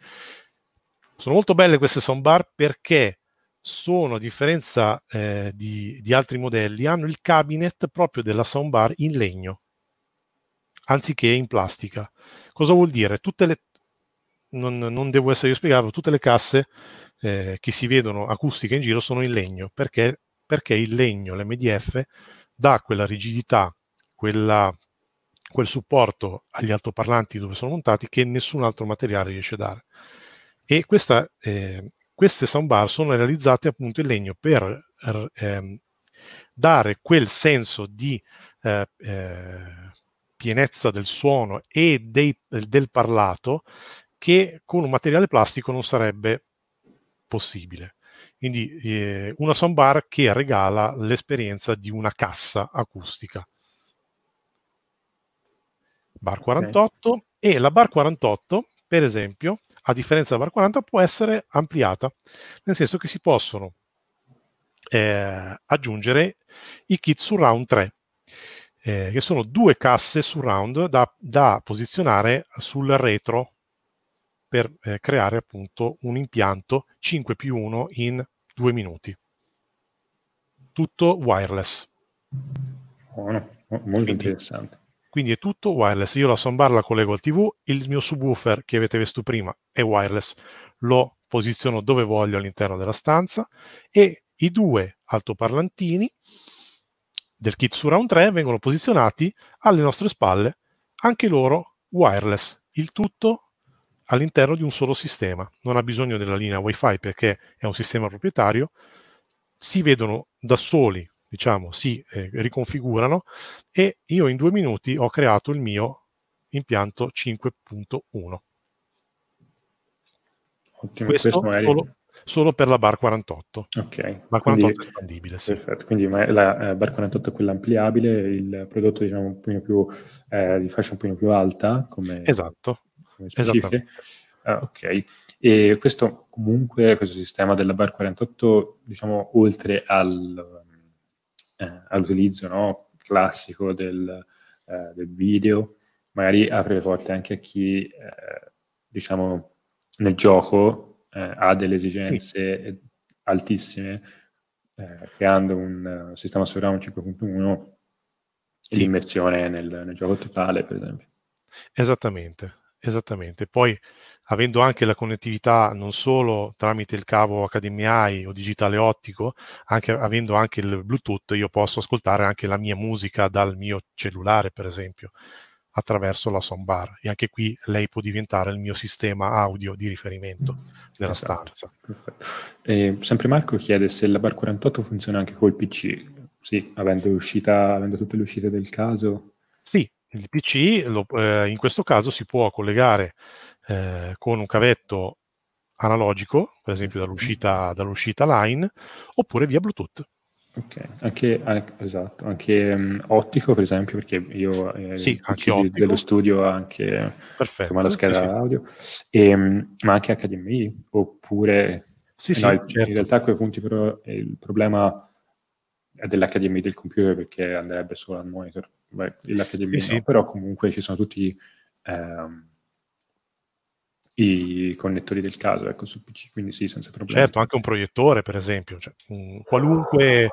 Sono molto belle queste soundbar perché sono, a differenza eh, di, di altri modelli, hanno il cabinet proprio della soundbar in legno anziché in plastica. Cosa vuol dire? Tutte le, non, non devo essere io spiegato, tutte le casse eh, che si vedono acustiche in giro sono in legno, perché, perché il legno, l'MDF, dà quella rigidità, quella, quel supporto agli altoparlanti dove sono montati che nessun altro materiale riesce a dare. E questa, eh, queste soundbar sono realizzate appunto in legno per eh, dare quel senso di eh, eh pienezza del suono e dei, del parlato che con un materiale plastico non sarebbe possibile. Quindi eh, una soundbar che regala l'esperienza di una cassa acustica. Bar 48 okay. e la Bar 48, per esempio, a differenza della Bar 40, può essere ampliata, nel senso che si possono eh, aggiungere i kit surround 3 eh, che sono due casse surround da, da posizionare sul retro per eh, creare appunto un impianto 5 più 1 in due minuti. Tutto wireless. Buono, molto quindi, interessante. Quindi è tutto wireless. Io la soundbar la collego al TV, il mio subwoofer che avete visto prima è wireless, lo posiziono dove voglio all'interno della stanza e i due altoparlantini del kit su Round 3 vengono posizionati alle nostre spalle anche loro wireless, il tutto all'interno di un solo sistema. Non ha bisogno della linea WiFi perché è un sistema proprietario. Si vedono da soli, diciamo, si eh, riconfigurano e io in due minuti ho creato il mio impianto 5.1. Ottimo, questo, questo solo, solo per la bar 48. Ok. Bar 48 quindi, è espandibile, sì. Perfetto, quindi la eh, bar 48 è quella ampliabile, il prodotto diciamo un pochino più, eh, di fascia un pochino più alta come, esatto. come Ah, ok, e questo comunque, questo sistema della bar 48, diciamo, oltre al, eh, all'utilizzo no, classico del, eh, del, video, magari apre le porte anche a chi, eh, diciamo, nel gioco eh, ha delle esigenze sì. Eh, altissime, eh, creando un uh, sistema surround 5.1 sì. di immersione nel, nel gioco totale, per esempio. Esattamente, Esattamente, poi avendo anche la connettività non solo tramite il cavo HDMI o digitale ottico, anche, avendo anche il Bluetooth, io posso ascoltare anche la mia musica dal mio cellulare, per esempio attraverso la soundbar e anche qui lei può diventare il mio sistema audio di riferimento nella mm, esatto. stanza. E sempre Marco chiede se la Bar 48 funziona anche col PC. Sì, avendo, uscita, avendo tutte le uscite del caso. Sì, il PC lo, eh, in questo caso si può collegare eh, con un cavetto analogico, per esempio dall'uscita, dall'uscita line, oppure via Bluetooth. Ok, anche, anche, esatto, anche um, ottico per esempio, perché io eh, sì, di, dello studio anche come la scheda sì. audio, e, ehm, ma anche HDMI, oppure sì, sì, no, certo. in realtà a quei punti però il problema è dell'HDMI del computer perché andrebbe solo al monitor, Beh, l'HDMI sì, no, però comunque ci sono tutti... Ehm, i connettori del caso ecco, sul PC, quindi sì, senza problemi. Certo, anche un proiettore, per esempio, cioè, qualunque,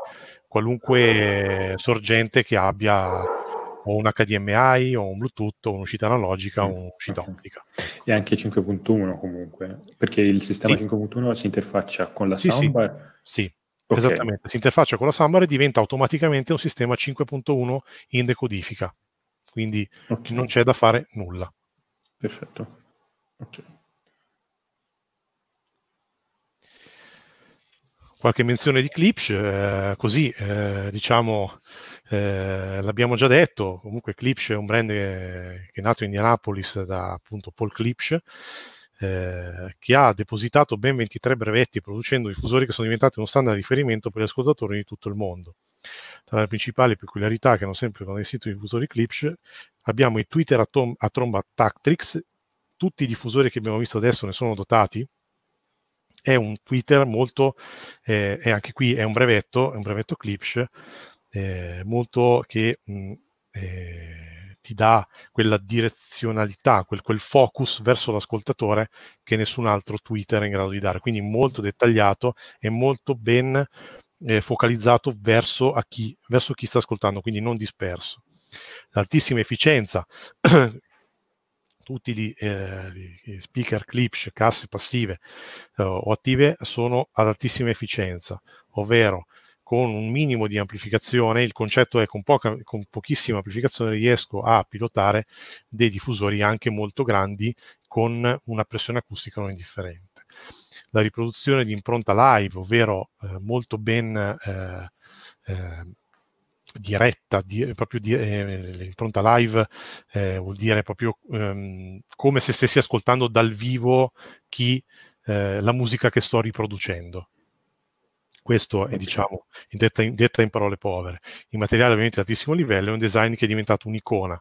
qualunque, sorgente che abbia o un HDMI o un Bluetooth o un'uscita analogica mm, o un'uscita okay. ottica. E anche 5.1 comunque, perché il sistema sì. 5.1 si interfaccia con la sì, soundbar. Sì, sì. Okay. esattamente, si interfaccia con la soundbar e diventa automaticamente un sistema 5.1 in decodifica, quindi okay. non c'è da fare nulla. Perfetto. Okay. Qualche menzione di Clips, eh, così eh, diciamo eh, l'abbiamo già detto, comunque Clips è un brand che, è nato in Indianapolis da appunto Paul Clips, eh, che ha depositato ben 23 brevetti producendo diffusori che sono diventati uno standard di riferimento per gli ascoltatori di tutto il mondo. Tra le principali peculiarità che hanno sempre con il sito diffusori Clips abbiamo i Twitter a, tom- a tromba Tactrix tutti i diffusori che abbiamo visto adesso ne sono dotati, è un Twitter molto, eh, anche qui è un brevetto, è un brevetto Clipsh, eh, molto che mh, mm, eh, ti dà quella direzionalità, quel, quel, focus verso l'ascoltatore che nessun altro Twitter è in grado di dare, quindi molto dettagliato e molto ben eh, focalizzato verso chi, verso chi sta ascoltando, quindi non disperso l'altissima efficienza tutti gli, eh, gli speaker clips, casse passive eh, o attive sono ad altissima efficienza, ovvero con un minimo di amplificazione, il concetto è con, poca, con pochissima amplificazione riesco a pilotare dei diffusori anche molto grandi con una pressione acustica non indifferente. La riproduzione di impronta live, ovvero eh, molto ben eh, eh, diretta, di, proprio di, eh, l'impronta live eh, vuol dire proprio ehm, come se stessi ascoltando dal vivo chi, eh, la musica che sto riproducendo. Questo è, diciamo, in detta, in, detta in parole povere. Il materiale ovviamente di altissimo livello è un design che è diventato un'icona,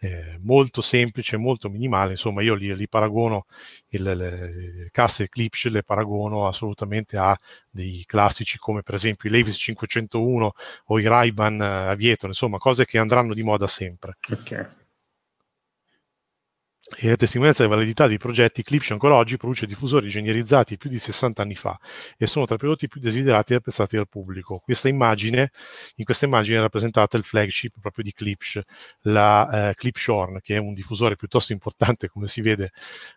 eh, molto semplice, molto minimale. Insomma, io li, li paragono, il, le, casse Eclipse le paragono assolutamente a dei classici come per esempio i Levis 501 o i Ray-Ban eh, Avieton, insomma, cose che andranno di moda sempre. Ok e la testimonianza della validità dei progetti Clipsci ancora oggi produce diffusori ingegnerizzati più di 60 anni fa e sono tra i prodotti più desiderati e apprezzati dal pubblico. Questa immagine, in questa immagine è rappresentata il flagship proprio di Clipsch, la eh, Clipshorn, che è un diffusore piuttosto importante come si vede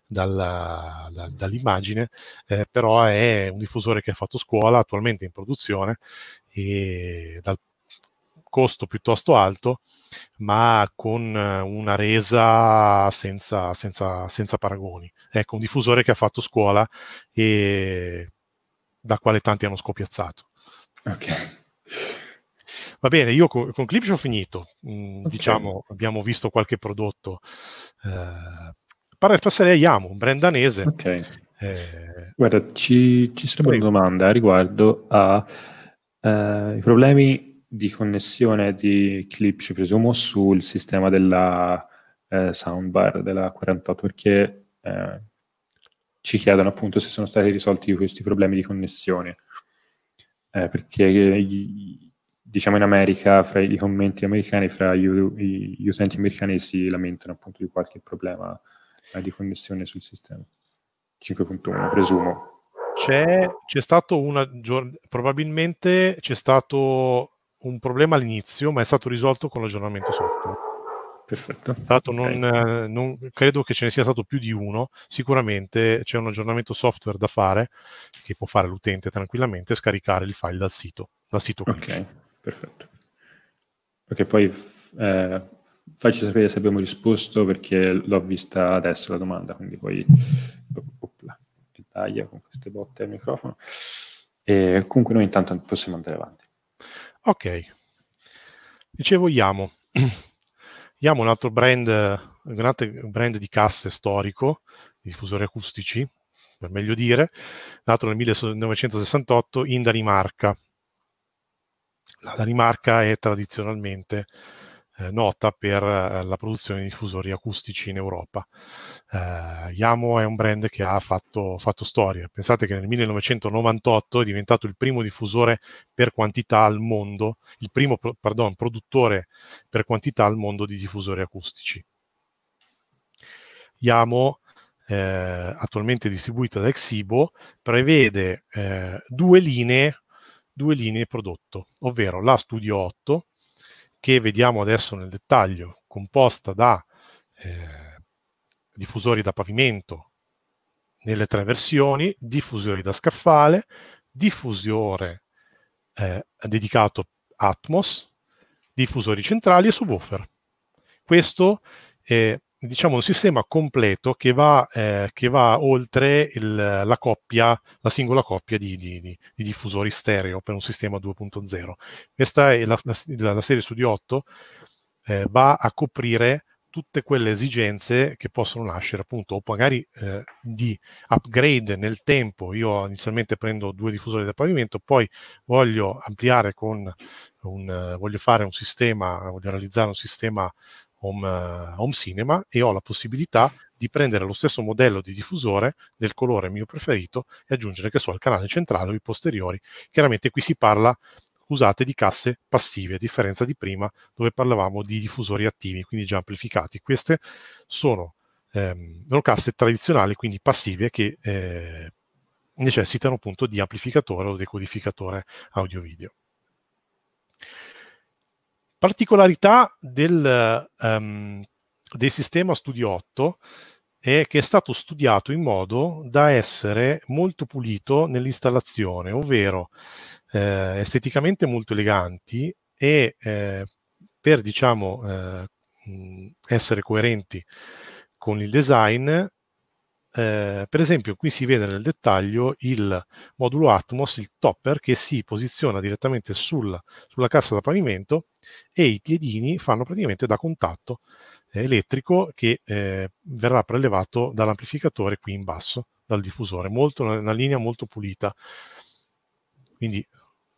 dalla, da, dall'immagine, eh, però è un diffusore che ha fatto scuola, attualmente in produzione e dal costo piuttosto alto, ma con eh, una resa senza, senza, senza paragoni. Ecco, un diffusore che ha fatto scuola e da quale tanti hanno scopiazzato. Ok. Va bene, io co- con Clipsh ho finito. Mm, okay. Diciamo, abbiamo visto qualche prodotto. Eh, passerei a Yamu, un brand danese. Okay. Eh, Guarda, ci, ci sarebbe prego. una domanda riguardo ai eh, I problemi di connessione di clip, ci presumo, sul sistema della eh, soundbar della 48, perché eh, ci chiedono appunto se sono stati risolti questi problemi di connessione. Eh, perché diciamo in America, fra i commenti americani, fra gli, gli utenti americani si lamentano appunto di qualche problema eh, di connessione sul sistema. 5.1, presumo. C'è, c'è stato una aggiornamento, probabilmente c'è stato un problema all'inizio, ma è stato risolto con l'aggiornamento software. Perfetto. Tra l'altro non, eh, non, credo che ce ne sia stato più di uno, sicuramente c'è un aggiornamento software da fare che può fare l'utente tranquillamente, scaricare il file dal sito, dal sito Ok, perfetto. Ok, poi eh, facci sapere se abbiamo risposto perché l'ho vista adesso la domanda, quindi poi taglia con queste botte al microfono. E comunque noi intanto possiamo andare avanti. Ok, dicevo Yamo. Yamo è un altro brand, un altro brand di casse storico, di diffusori acustici, per meglio dire, nato nel 1968 in Danimarca. La Danimarca è tradizionalmente eh, nota per eh, la produzione di diffusori acustici in Europa. Eh, Yamo è un brand che ha fatto, fatto, storia. Pensate che nel 1998 è diventato il primo diffusore per quantità al mondo, il primo pardon, produttore per quantità al mondo di diffusori acustici. Yamo eh, attualmente distribuita da Exibo, prevede eh, due linee, due linee prodotto, ovvero la Studio 8, che vediamo adesso nel dettaglio, composta da eh, diffusori da pavimento nelle tre versioni, diffusori da scaffale, diffusore eh, dedicato Atmos, diffusori centrali e subwoofer. Questo è, diciamo, un sistema completo che va, eh, che va oltre il, la coppia, la singola coppia di, di, di, di, diffusori stereo per un sistema 2.0. Questa è la, la, la serie Studio 8, eh, va a coprire tutte quelle esigenze che possono nascere appunto o magari eh, di upgrade nel tempo io inizialmente prendo due diffusori da pavimento poi voglio ampliare con un eh, voglio fare un sistema voglio realizzare un sistema home, uh, home cinema e ho la possibilità di prendere lo stesso modello di diffusore del colore mio preferito e aggiungere che so al canale centrale o i posteriori. Chiaramente qui si parla usate di casse passive, a differenza di prima dove parlavamo di diffusori attivi, quindi già amplificati. Queste sono, ehm, sono casse tradizionali, quindi passive, che eh, necessitano appunto di amplificatore o decodificatore audio-video. Particolarità del, um, del sistema Studio 8 è che è stato studiato in modo da essere molto pulito nell'installazione, ovvero eh, esteticamente molto eleganti e eh, per diciamo eh, essere coerenti con il design eh, per esempio qui si vede nel dettaglio il modulo Atmos, il topper che si posiziona direttamente sul, sulla cassa da pavimento e i piedini fanno praticamente da contatto eh, elettrico che eh, verrà prelevato dall'amplificatore qui in basso, dal diffusore, molto, una linea molto pulita. Quindi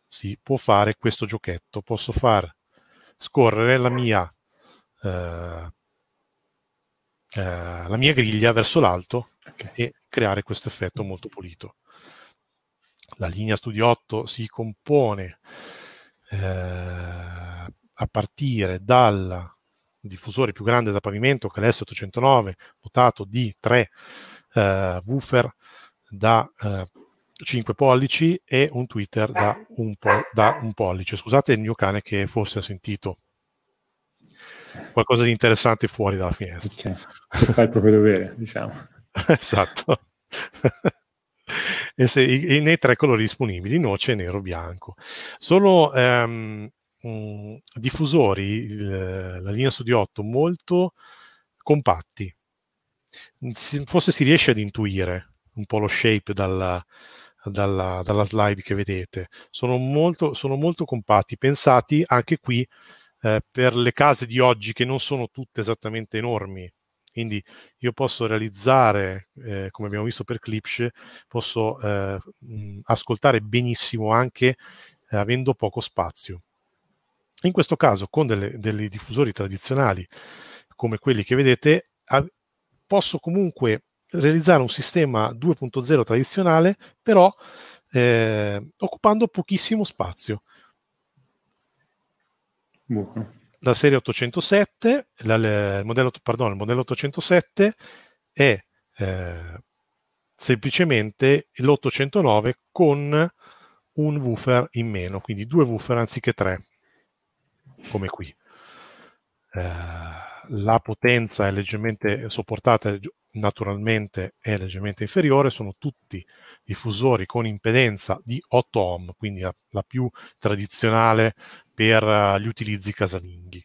si può fare questo giochetto, posso far scorrere la mia eh, eh, la mia griglia verso l'alto okay. e creare questo effetto molto pulito. La linea Studiotto si compone eh, a partire dal diffusore più grande da pavimento, che è l'S809, dotato di tre eh, woofer da eh, 5 pollici e un Twitter da un, po- da un, pollice. Scusate il mio cane che forse ha sentito qualcosa di interessante fuori dalla finestra. Okay. Che il proprio dovere, diciamo. esatto. e, se, e, nei tre colori disponibili, noce, nero, bianco. Sono ehm, mh, mm, diffusori, il, la linea Studio 8, molto compatti. Forse si riesce ad intuire un po' lo shape dalla, dalla, dalla slide che vedete. Sono molto, sono molto compatti, pensati anche qui eh, per le case di oggi che non sono tutte esattamente enormi, quindi io posso realizzare, eh, come abbiamo visto per Clipshe, posso eh, mh, ascoltare benissimo anche eh, avendo poco spazio. In questo caso, con dei diffusori tradizionali come quelli che vedete, a, posso comunque realizzare un sistema 2.0 tradizionale, però eh, occupando pochissimo spazio. Buono la serie 807, la, il, modello, pardon, il, modello, 807 è eh, semplicemente l'809 con un woofer in meno, quindi due woofer anziché tre, come qui. Eh, la potenza è leggermente sopportata, naturalmente è leggermente inferiore, sono tutti diffusori con impedenza di 8 ohm, quindi la, la più tradizionale per eh, gli utilizzi casalinghi.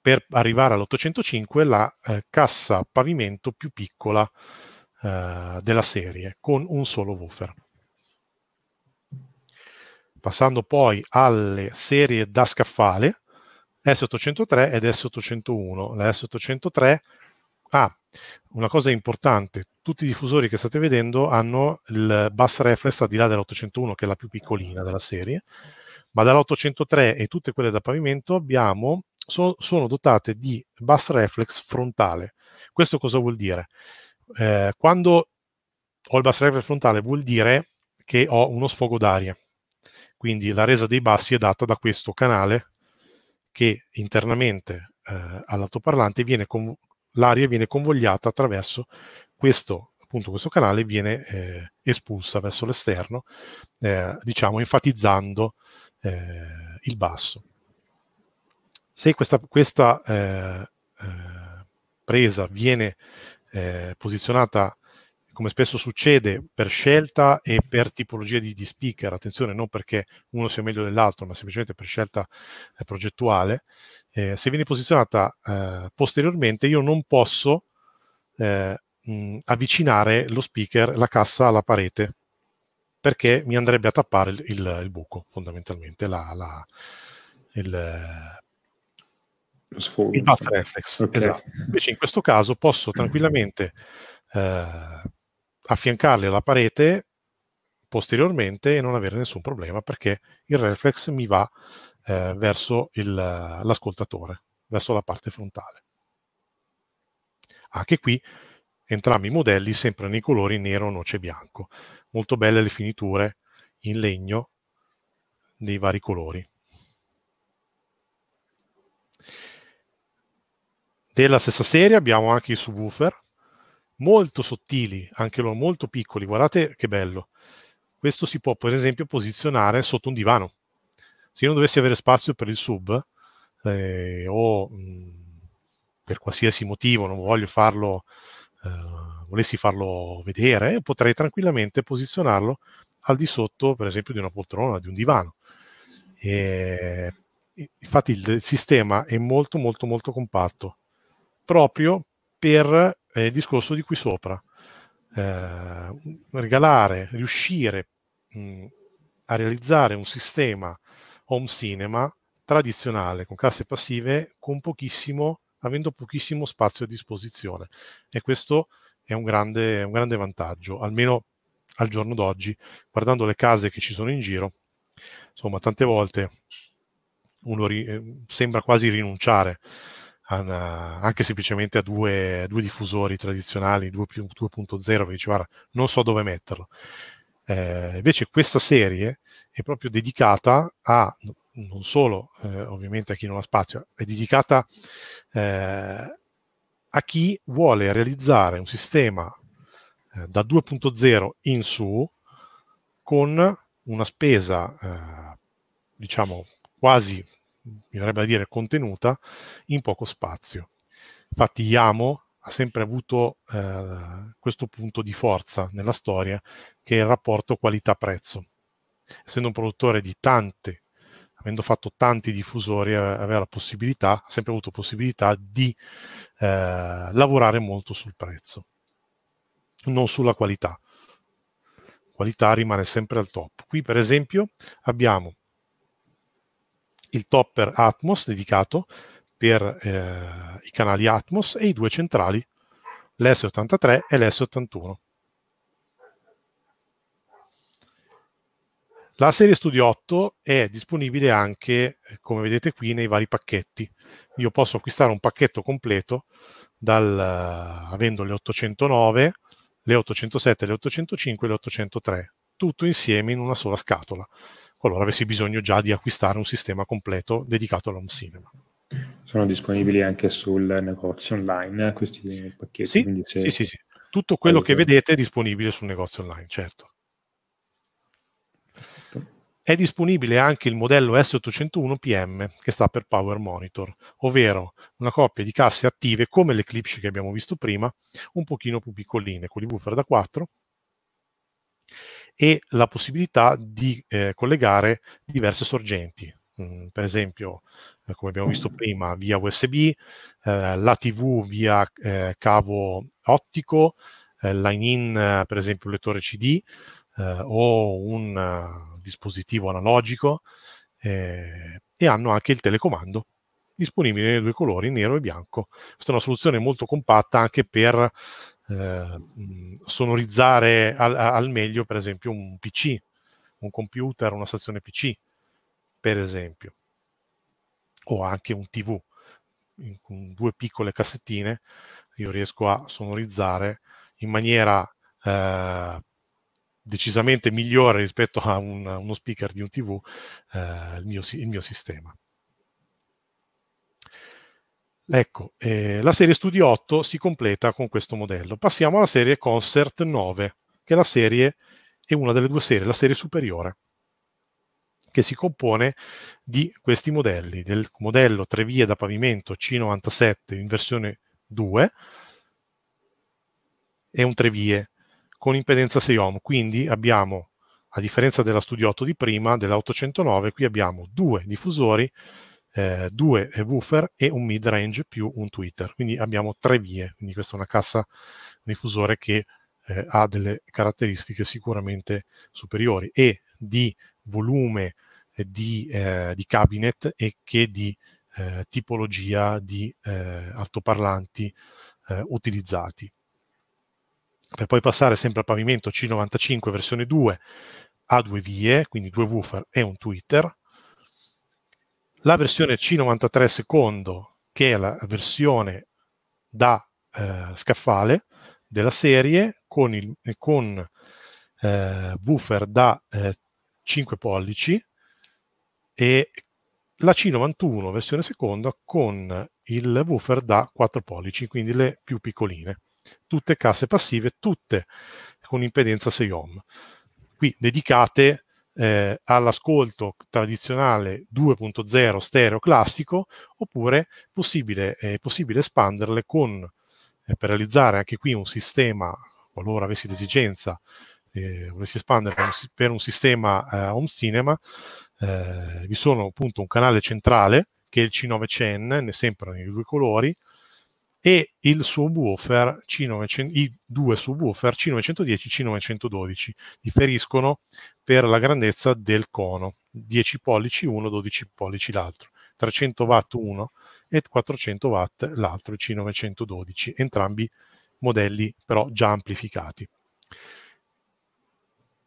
Per arrivare all'805 la eh, cassa pavimento più piccola eh, della serie con un solo woofer. Passando poi alle serie da scaffale S803 ed S801. La S803 Ah, una cosa importante, tutti i diffusori che state vedendo hanno il bus reflex al di là dell'801 che è la più piccolina della serie, ma dall'803 e tutte quelle da pavimento abbiamo, so, sono dotate di bus reflex frontale. Questo cosa vuol dire? Eh, quando ho il bus reflex frontale vuol dire che ho uno sfogo d'aria, quindi la resa dei bassi è data da questo canale che internamente eh, all'altoparlante viene con, l'aria viene convogliata attraverso questo, appunto, questo canale viene eh, espulsa verso l'esterno, eh, diciamo enfatizzando eh, il basso. Se questa, questa eh, eh, presa viene eh, posizionata come spesso succede, per scelta e per tipologia di, di speaker, attenzione, non perché uno sia meglio dell'altro, ma semplicemente per scelta eh, progettuale, eh, se viene posizionata eh, posteriormente io non posso eh, mh, avvicinare lo speaker, la cassa alla parete, perché mi andrebbe a tappare il, il, il buco, fondamentalmente, la, la, il, lo Il bus reflex, okay. esatto. Invece in questo caso posso tranquillamente eh, affiancarli alla parete posteriormente e non avere nessun problema perché il reflex mi va eh, verso l'ascoltatore, verso la parte frontale. Anche qui entrambi i modelli sempre nei colori nero, noce e bianco. Molto belle le finiture in legno dei vari colori. Della stessa serie abbiamo anche il subwoofer molto sottili, anche loro molto piccoli. Guardate che bello. Questo si può, per esempio, posizionare sotto un divano. Se io non dovessi avere spazio per il sub eh, o mh, mm, per qualsiasi motivo non voglio farlo, eh, volessi farlo vedere, potrei tranquillamente posizionarlo al di sotto, per esempio, di una poltrona, di un divano. E, infatti il sistema è molto molto molto compatto proprio per è il discorso di qui sopra. Eh, regalare, riuscire mh, mm, a realizzare un sistema home cinema tradizionale con casse passive con pochissimo, avendo pochissimo spazio a disposizione. E questo è un grande, un grande vantaggio, almeno al giorno d'oggi, guardando le case che ci sono in giro. Insomma, tante volte uno ri- eh, sembra quasi rinunciare una, anche semplicemente a due, a due diffusori tradizionali 2.0 che diceva non so dove metterlo. Eh, invece questa serie è proprio dedicata a, non solo eh, ovviamente a chi non ha spazio, è dedicata eh, a chi vuole realizzare un sistema eh, da 2.0 in su con una spesa eh, diciamo quasi mi verrebbe da dire contenuta, in poco spazio. Infatti Yamo ha sempre avuto eh, questo punto di forza nella storia, che è il rapporto qualità-prezzo. Essendo un produttore di tante, avendo fatto tanti diffusori, eh, aveva la possibilità, ha sempre avuto possibilità di eh, lavorare molto sul prezzo, non sulla qualità. Qualità rimane sempre al top. Qui, per esempio, abbiamo il topper Atmos dedicato per eh, i canali Atmos e i due centrali, l'S83 e l'S81. La serie Studio 8 è disponibile anche, eh, come vedete qui, nei vari pacchetti. Io posso acquistare un pacchetto completo dal, eh, avendo le 809, le 807, le 805 e le 803, tutto insieme in una sola scatola qualora avessi bisogno già di acquistare un sistema completo dedicato all'home cinema. Sono disponibili anche sul negozio online questi pacchetti? Sì, se... sì, sì, sì, Tutto quello allora. che vedete è disponibile sul negozio online, certo. certo. È disponibile anche il modello S801PM che sta per Power Monitor, ovvero una coppia di casse attive come le Eclipse che abbiamo visto prima, un pochino più piccoline, con i woofer da 4 e la possibilità di eh, collegare diverse sorgenti, mm, per esempio, eh, come abbiamo visto prima, via USB, eh, la TV via eh, cavo ottico, eh, line-in per esempio un lettore CD o un uh, dispositivo analogico e hanno anche il telecomando disponibile nei due colori, nero e bianco. Questa è una soluzione molto compatta anche per Ehm, sonorizzare al, al, meglio, per esempio, un PC, un computer, una stazione PC, per esempio, o anche un TV. con due piccole cassettine io riesco a sonorizzare in maniera eh, decisamente migliore rispetto a un, uno speaker di un TV eh, il, mio, il, mio, sistema. Ecco, eh, la serie Studio 8 si completa con questo modello. Passiamo alla serie Concert 9, che è la serie è una delle due serie, la serie superiore, che si compone di questi modelli, del modello tre vie da pavimento C97 in versione 2 e un tre vie con impedenza 6 ohm, quindi abbiamo, a differenza della Studio 8 di prima, dell'809, qui abbiamo due diffusori eh, due woofer e un mid range più un tweeter. Quindi abbiamo tre vie. Quindi questa è una cassa, un diffusore che eh, ha delle caratteristiche sicuramente superiori e di volume eh, di, eh, di cabinet e che di eh, tipologia di eh, altoparlanti utilizzati. Per poi passare sempre al pavimento C95 versione 2 ha due vie, quindi due woofer e un tweeter la versione C93 secondo, che è la versione da eh, scaffale della serie con, il, eh, con eh, woofer da eh, 5 pollici e la C91 versione seconda con il woofer da 4 pollici, quindi le più piccoline, tutte casse passive, tutte con impedenza 6 ohm. Qui dedicate eh, all'ascolto tradizionale 2.0 stereo classico oppure possibile, è possibile espanderle con, eh, per realizzare anche qui un sistema, qualora avessi l'esigenza, eh, volessi espandere per un, per un sistema eh, home cinema, eh, vi sono appunto un canale centrale che è il C9CN, sempre nei due colori, e il subwoofer C900, i due subwoofer C910 e C912 differiscono per la grandezza del cono, 10 pollici uno, 12 pollici l'altro, 300 watt uno e 400 watt l'altro, C912, entrambi modelli però già amplificati.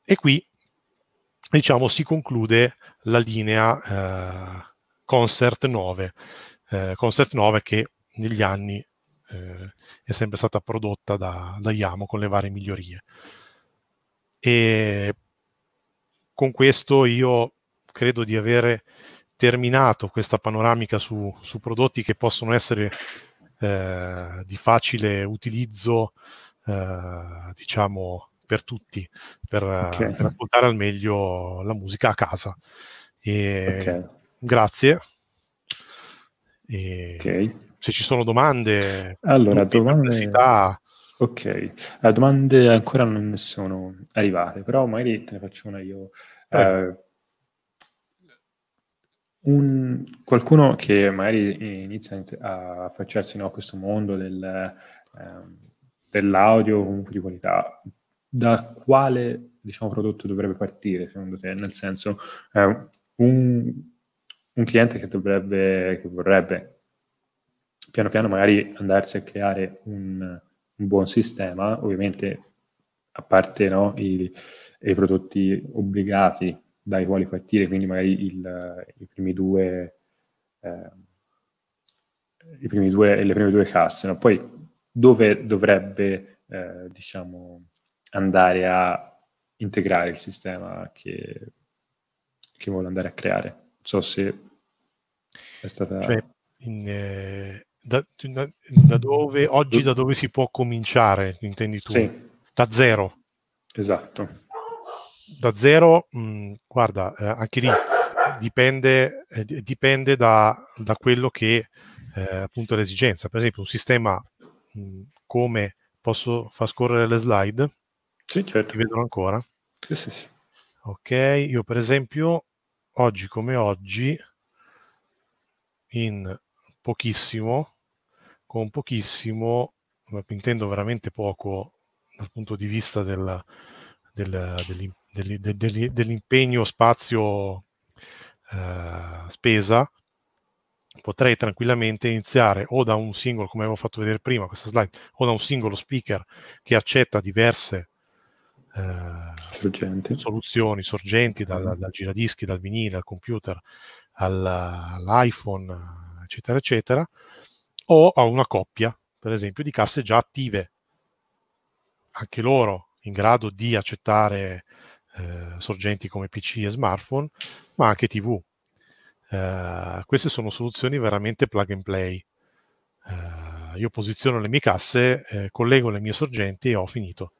E qui diciamo si conclude la linea eh, Concert 9, eh, Concert 9 che negli anni eh, è sempre stata prodotta da, da Yamo con le varie migliorie. E con questo io credo di avere terminato questa panoramica su, su prodotti che possono essere eh, di facile utilizzo, eh, diciamo, per tutti, per, okay. per, ascoltare al meglio la musica a casa. E okay. Grazie. E... Okay se ci sono domande, allora, domande... Ok, a domande ancora non sono arrivate, però magari te ne faccio una io. Eh, un, qualcuno che magari inizia a affacciarsi no, a questo mondo del, eh, dell'audio comunque di qualità, da quale diciamo, prodotto dovrebbe partire secondo te? Nel senso, eh, un, un, cliente che, dovrebbe, che vorrebbe piano piano magari andarsi a creare un, un buon sistema, ovviamente a parte no, i, i, prodotti obbligati dai quali partire, quindi magari il, i primi due... Eh, i primi due, le prime due casse, no? poi dove dovrebbe eh, diciamo, andare a integrare il sistema che, che vuole andare a creare. Non so se è stata... Cioè, in, eh, da, da, dove, oggi da dove si può cominciare, intendi tu? Sì. Da zero. Esatto. Da zero, mh, mm, guarda, eh, anche lì dipende, eh, dipende da, da, quello che eh, appunto l'esigenza. Per esempio, un sistema mh, mm, come posso far scorrere le slide? Sì, certo. Ti vedono ancora? Sì, sì, sì. Ok, io per esempio oggi come oggi in pochissimo con pochissimo, intendo veramente poco dal punto di vista del, del, del, dell'impegno spazio eh, spesa, potrei tranquillamente iniziare o da un singolo, come avevo fatto vedere prima questa slide, o da un singolo speaker che accetta diverse eh, soluzioni, sorgenti dal, dal, mm. dal, giradischi, dal vinile, al computer, all'iPhone, eccetera, eccetera o a una coppia, per esempio, di casse già attive, anche loro in grado di accettare eh, sorgenti come PC e smartphone, ma anche TV. Eh, queste sono soluzioni veramente plug and play. Eh, io posiziono le mie casse, eh, collego le mie sorgenti e ho finito.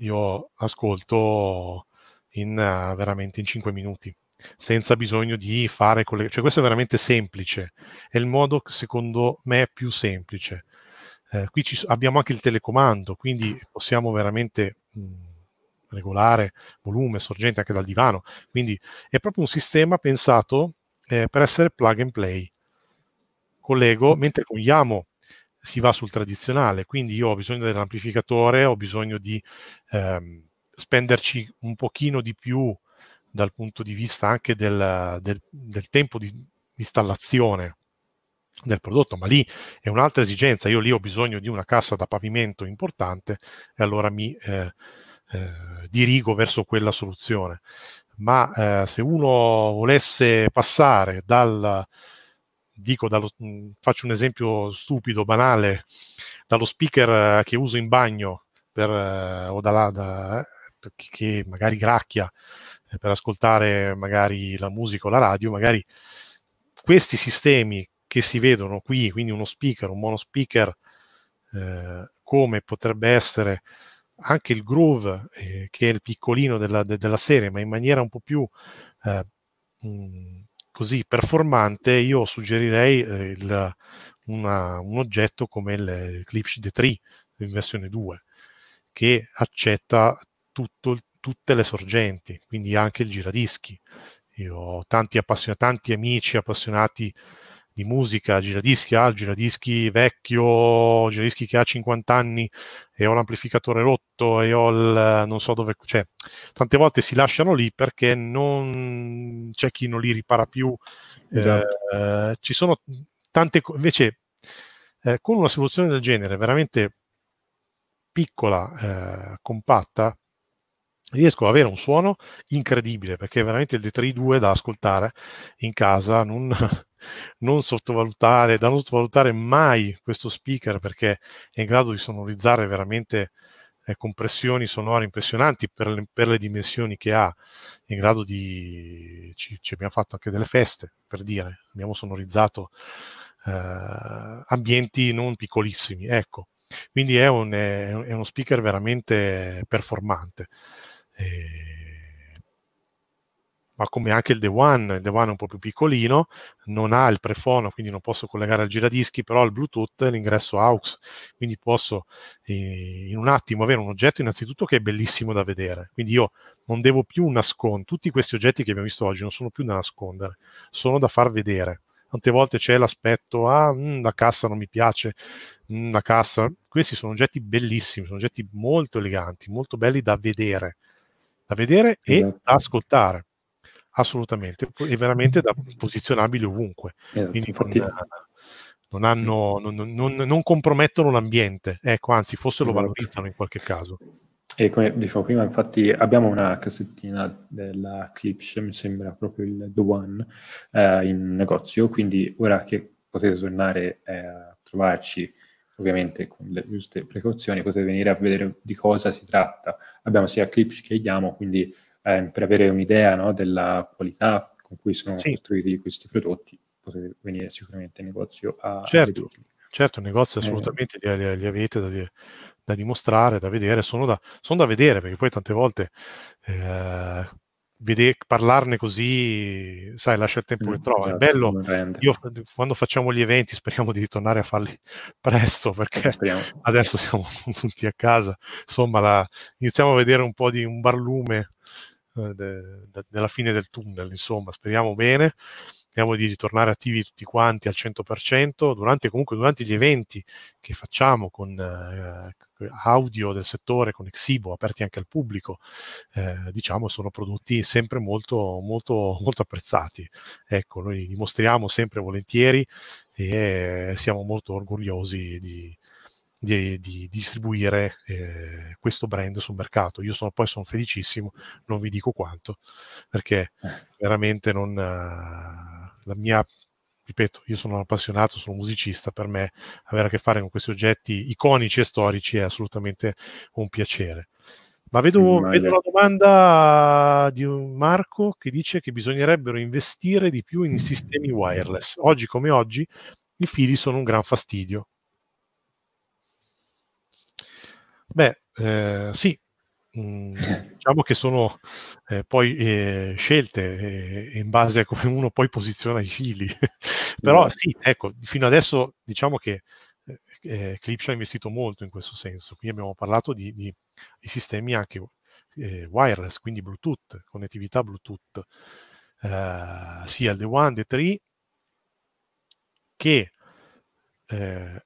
Io ascolto in, uh, veramente in 5 minuti senza bisogno di fare quelle... Cioè questo è veramente semplice, è il modo secondo me più semplice. Eh, qui ci, abbiamo anche il telecomando, quindi possiamo veramente mh, mm, regolare volume, sorgente anche dal divano. Quindi è proprio un sistema pensato eh, per essere plug and play. Collego, mentre con Yamo si va sul tradizionale, quindi io ho bisogno dell'amplificatore, ho bisogno di ehm, spenderci un pochino di più dal punto di vista anche del, del, del tempo di installazione del prodotto, ma lì è un'altra esigenza, io lì ho bisogno di una cassa da pavimento importante e allora mi eh, eh, dirigo verso quella soluzione. Ma eh, se uno volesse passare dal, dico, dallo, mm, faccio un esempio stupido, banale, dallo speaker eh, che uso in bagno per, eh, o dalla, da, eh, che magari gracchia eh, per ascoltare magari la musica o la radio, magari questi sistemi che si vedono qui, quindi uno speaker, un monospeaker, eh, come potrebbe essere anche il groove, eh, che è il piccolino della, de, della, serie, ma in maniera un po' più eh, mh, così performante, io suggerirei eh, il, una, un oggetto come il, il Clipside 3 in versione 2, che accetta tutto il tutte le sorgenti, quindi anche il giradischi. Io ho tanti, tanti amici appassionati di musica, giradischi, ha ah, il giradischi vecchio, giradischi che ha 50 anni e ho l'amplificatore rotto e ho il non so dove, cioè tante volte si lasciano lì perché non c'è chi non li ripara più. Esatto. Eh, ci sono tante cose, invece eh, con una soluzione del genere veramente piccola, eh, compatta, riesco ad avere un suono incredibile perché veramente il D3-2 da ascoltare in casa non, non, sottovalutare da non sottovalutare mai questo speaker perché è in grado di sonorizzare veramente eh, compressioni sonore impressionanti per le, per le, dimensioni che ha è in grado di ci, ci, abbiamo fatto anche delle feste per dire abbiamo sonorizzato eh, ambienti non piccolissimi ecco quindi è, un, è, uno speaker veramente performante eh, ma come anche il The One, il The One è un po' più piccolino, non ha il prefono, quindi non posso collegare al giradischi, però al Bluetooth l'ingresso AUX, quindi posso eh, in un attimo avere un oggetto innanzitutto che è bellissimo da vedere, quindi io non devo più nascondere, tutti questi oggetti che abbiamo visto oggi non sono più da nascondere, sono da far vedere tante volte c'è l'aspetto, ah, mh, mm, la cassa non mi piace, mh, mm, la cassa, questi sono oggetti bellissimi, sono oggetti molto eleganti, molto belli da vedere, da vedere e esatto. da ascoltare assolutamente e veramente da, posizionabili ovunque esatto, quindi infatti... non, hanno, non, non, non, compromettono l'ambiente ecco anzi forse lo esatto. valorizzano in qualche caso e come dicevo prima infatti abbiamo una cassettina della Clips mi sembra proprio il The One eh, in negozio quindi ora che potete tornare eh, a trovarci ovviamente con le giuste precauzioni, potete venire a vedere di cosa si tratta. Abbiamo sia clips che Yamo, quindi eh, per avere un'idea no, della qualità con cui sono sì. costruiti questi prodotti, potete venire sicuramente in negozio a certo. Certo, il negozio eh. assolutamente eh. li, li, avete da, da, dimostrare, da vedere, sono da, sono da vedere, perché poi tante volte eh, vedere, parlarne così, sai, lascia il tempo che mm, trova. Esatto, è bello, io, eh, quando facciamo gli eventi speriamo di ritornare a farli presto perché eh, speriamo. adesso siamo tutti a casa. Insomma, la, iniziamo a vedere un po' di un barlume eh, della fine del tunnel, insomma, speriamo bene. Speriamo di ritornare attivi tutti quanti al 100%, durante, comunque durante gli eventi che facciamo con, eh, audio del settore con Exibo, aperti anche al pubblico, eh, diciamo sono prodotti sempre molto, molto, molto apprezzati. Ecco, noi dimostriamo sempre volentieri e siamo molto orgogliosi di, di, di, distribuire eh, questo brand sul mercato. Io sono, poi sono felicissimo, non vi dico quanto, perché eh. veramente non, eh, la mia ripeto, io sono un appassionato, sono un musicista, per me avere a che fare con questi oggetti iconici e storici è assolutamente un piacere. Ma vedo, vedo una domanda di Marco che dice che bisognerebbero investire di più in sistemi wireless. Oggi come oggi i fili sono un gran fastidio. Beh, eh, sì, Mm. diciamo che sono eh, poi eh, scelte eh, in base a come uno poi posiziona i fili. Però sì, ecco, fino adesso diciamo che eh, eh Clipsha ha investito molto in questo senso. qui abbiamo parlato di, di, di sistemi anche eh, wireless, quindi Bluetooth, connettività Bluetooth, eh, sia il The One, The 3 che eh,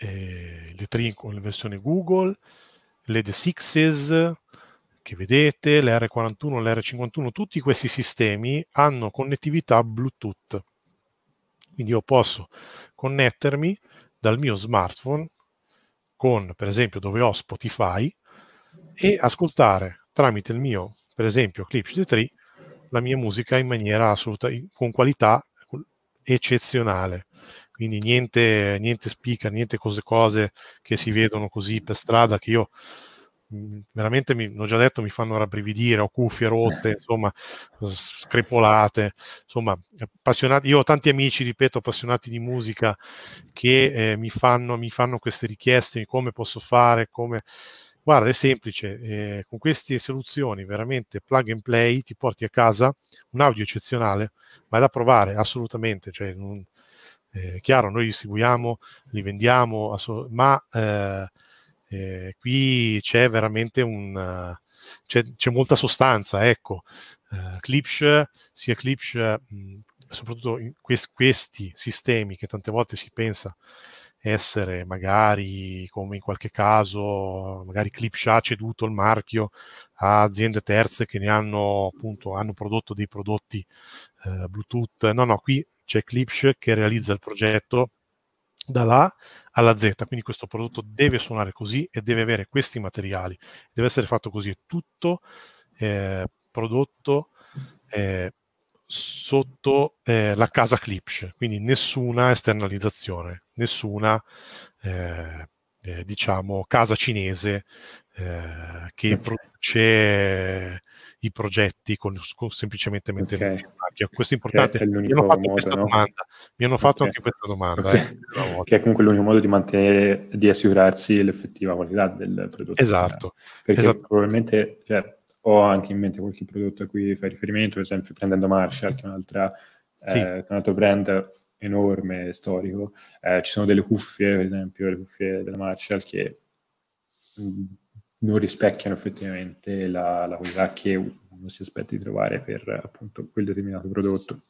eh, le tri con la versione Google, le D6s che vedete, le r 41 le r 51 tutti questi sistemi hanno connettività Bluetooth. Quindi io posso connettermi dal mio smartphone con, per esempio, dove ho Spotify e ascoltare tramite il mio, per esempio, Clips d 3 la mia musica in maniera assoluta, con qualità eccezionale quindi niente, niente speaker, niente cose, cose che si vedono così per strada che io mm, veramente mi, l'ho già detto mi fanno rabbrividire ho cuffie rotte insomma screpolate insomma appassionati io ho tanti amici ripeto appassionati di musica che eh, mi, fanno, mi fanno queste richieste come posso fare come guarda è semplice eh, con queste soluzioni veramente plug and play ti porti a casa un audio eccezionale vai da provare assolutamente cioè non, eh, chiaro, noi li seguiamo, li vendiamo, ma eh, eh, qui c'è veramente un... C'è, c'è, molta sostanza, ecco. Uh, Klipsch, sia Clipsh, soprattutto in quest- questi sistemi che tante volte si pensa essere magari, come in qualche caso, magari Clipsh ha ceduto il marchio a aziende terze che ne hanno appunto hanno prodotto dei prodotti eh, Bluetooth. No, no, qui c'è Klipsch che realizza il progetto dall'A alla Z, quindi questo prodotto deve suonare così e deve avere questi materiali, deve essere fatto così, è tutto eh, prodotto eh, sotto eh, la casa Klipsch, quindi nessuna esternalizzazione, nessuna eh, eh, diciamo casa cinese eh, che produce i progetti con, con semplicemente mettere okay. in marchio. Questo è importante. È mi hanno fatto modo, questa no? domanda. Mi hanno fatto okay. anche questa domanda. Okay. Eh, che è comunque l'unico modo di, mantenere, di assicurarsi l'effettiva qualità del prodotto. Esatto. Perché esatto. probabilmente cioè, ho anche in mente qualche prodotto a cui fai riferimento, per esempio prendendo Marshall, che è un'altra, sì. eh, un altro brand enorme, storico. Eh, ci sono delle cuffie, per esempio, le cuffie della Marshall che mm, non rispecchiano effettivamente la, la qualità che uno si aspetta di trovare per appunto quel determinato prodotto.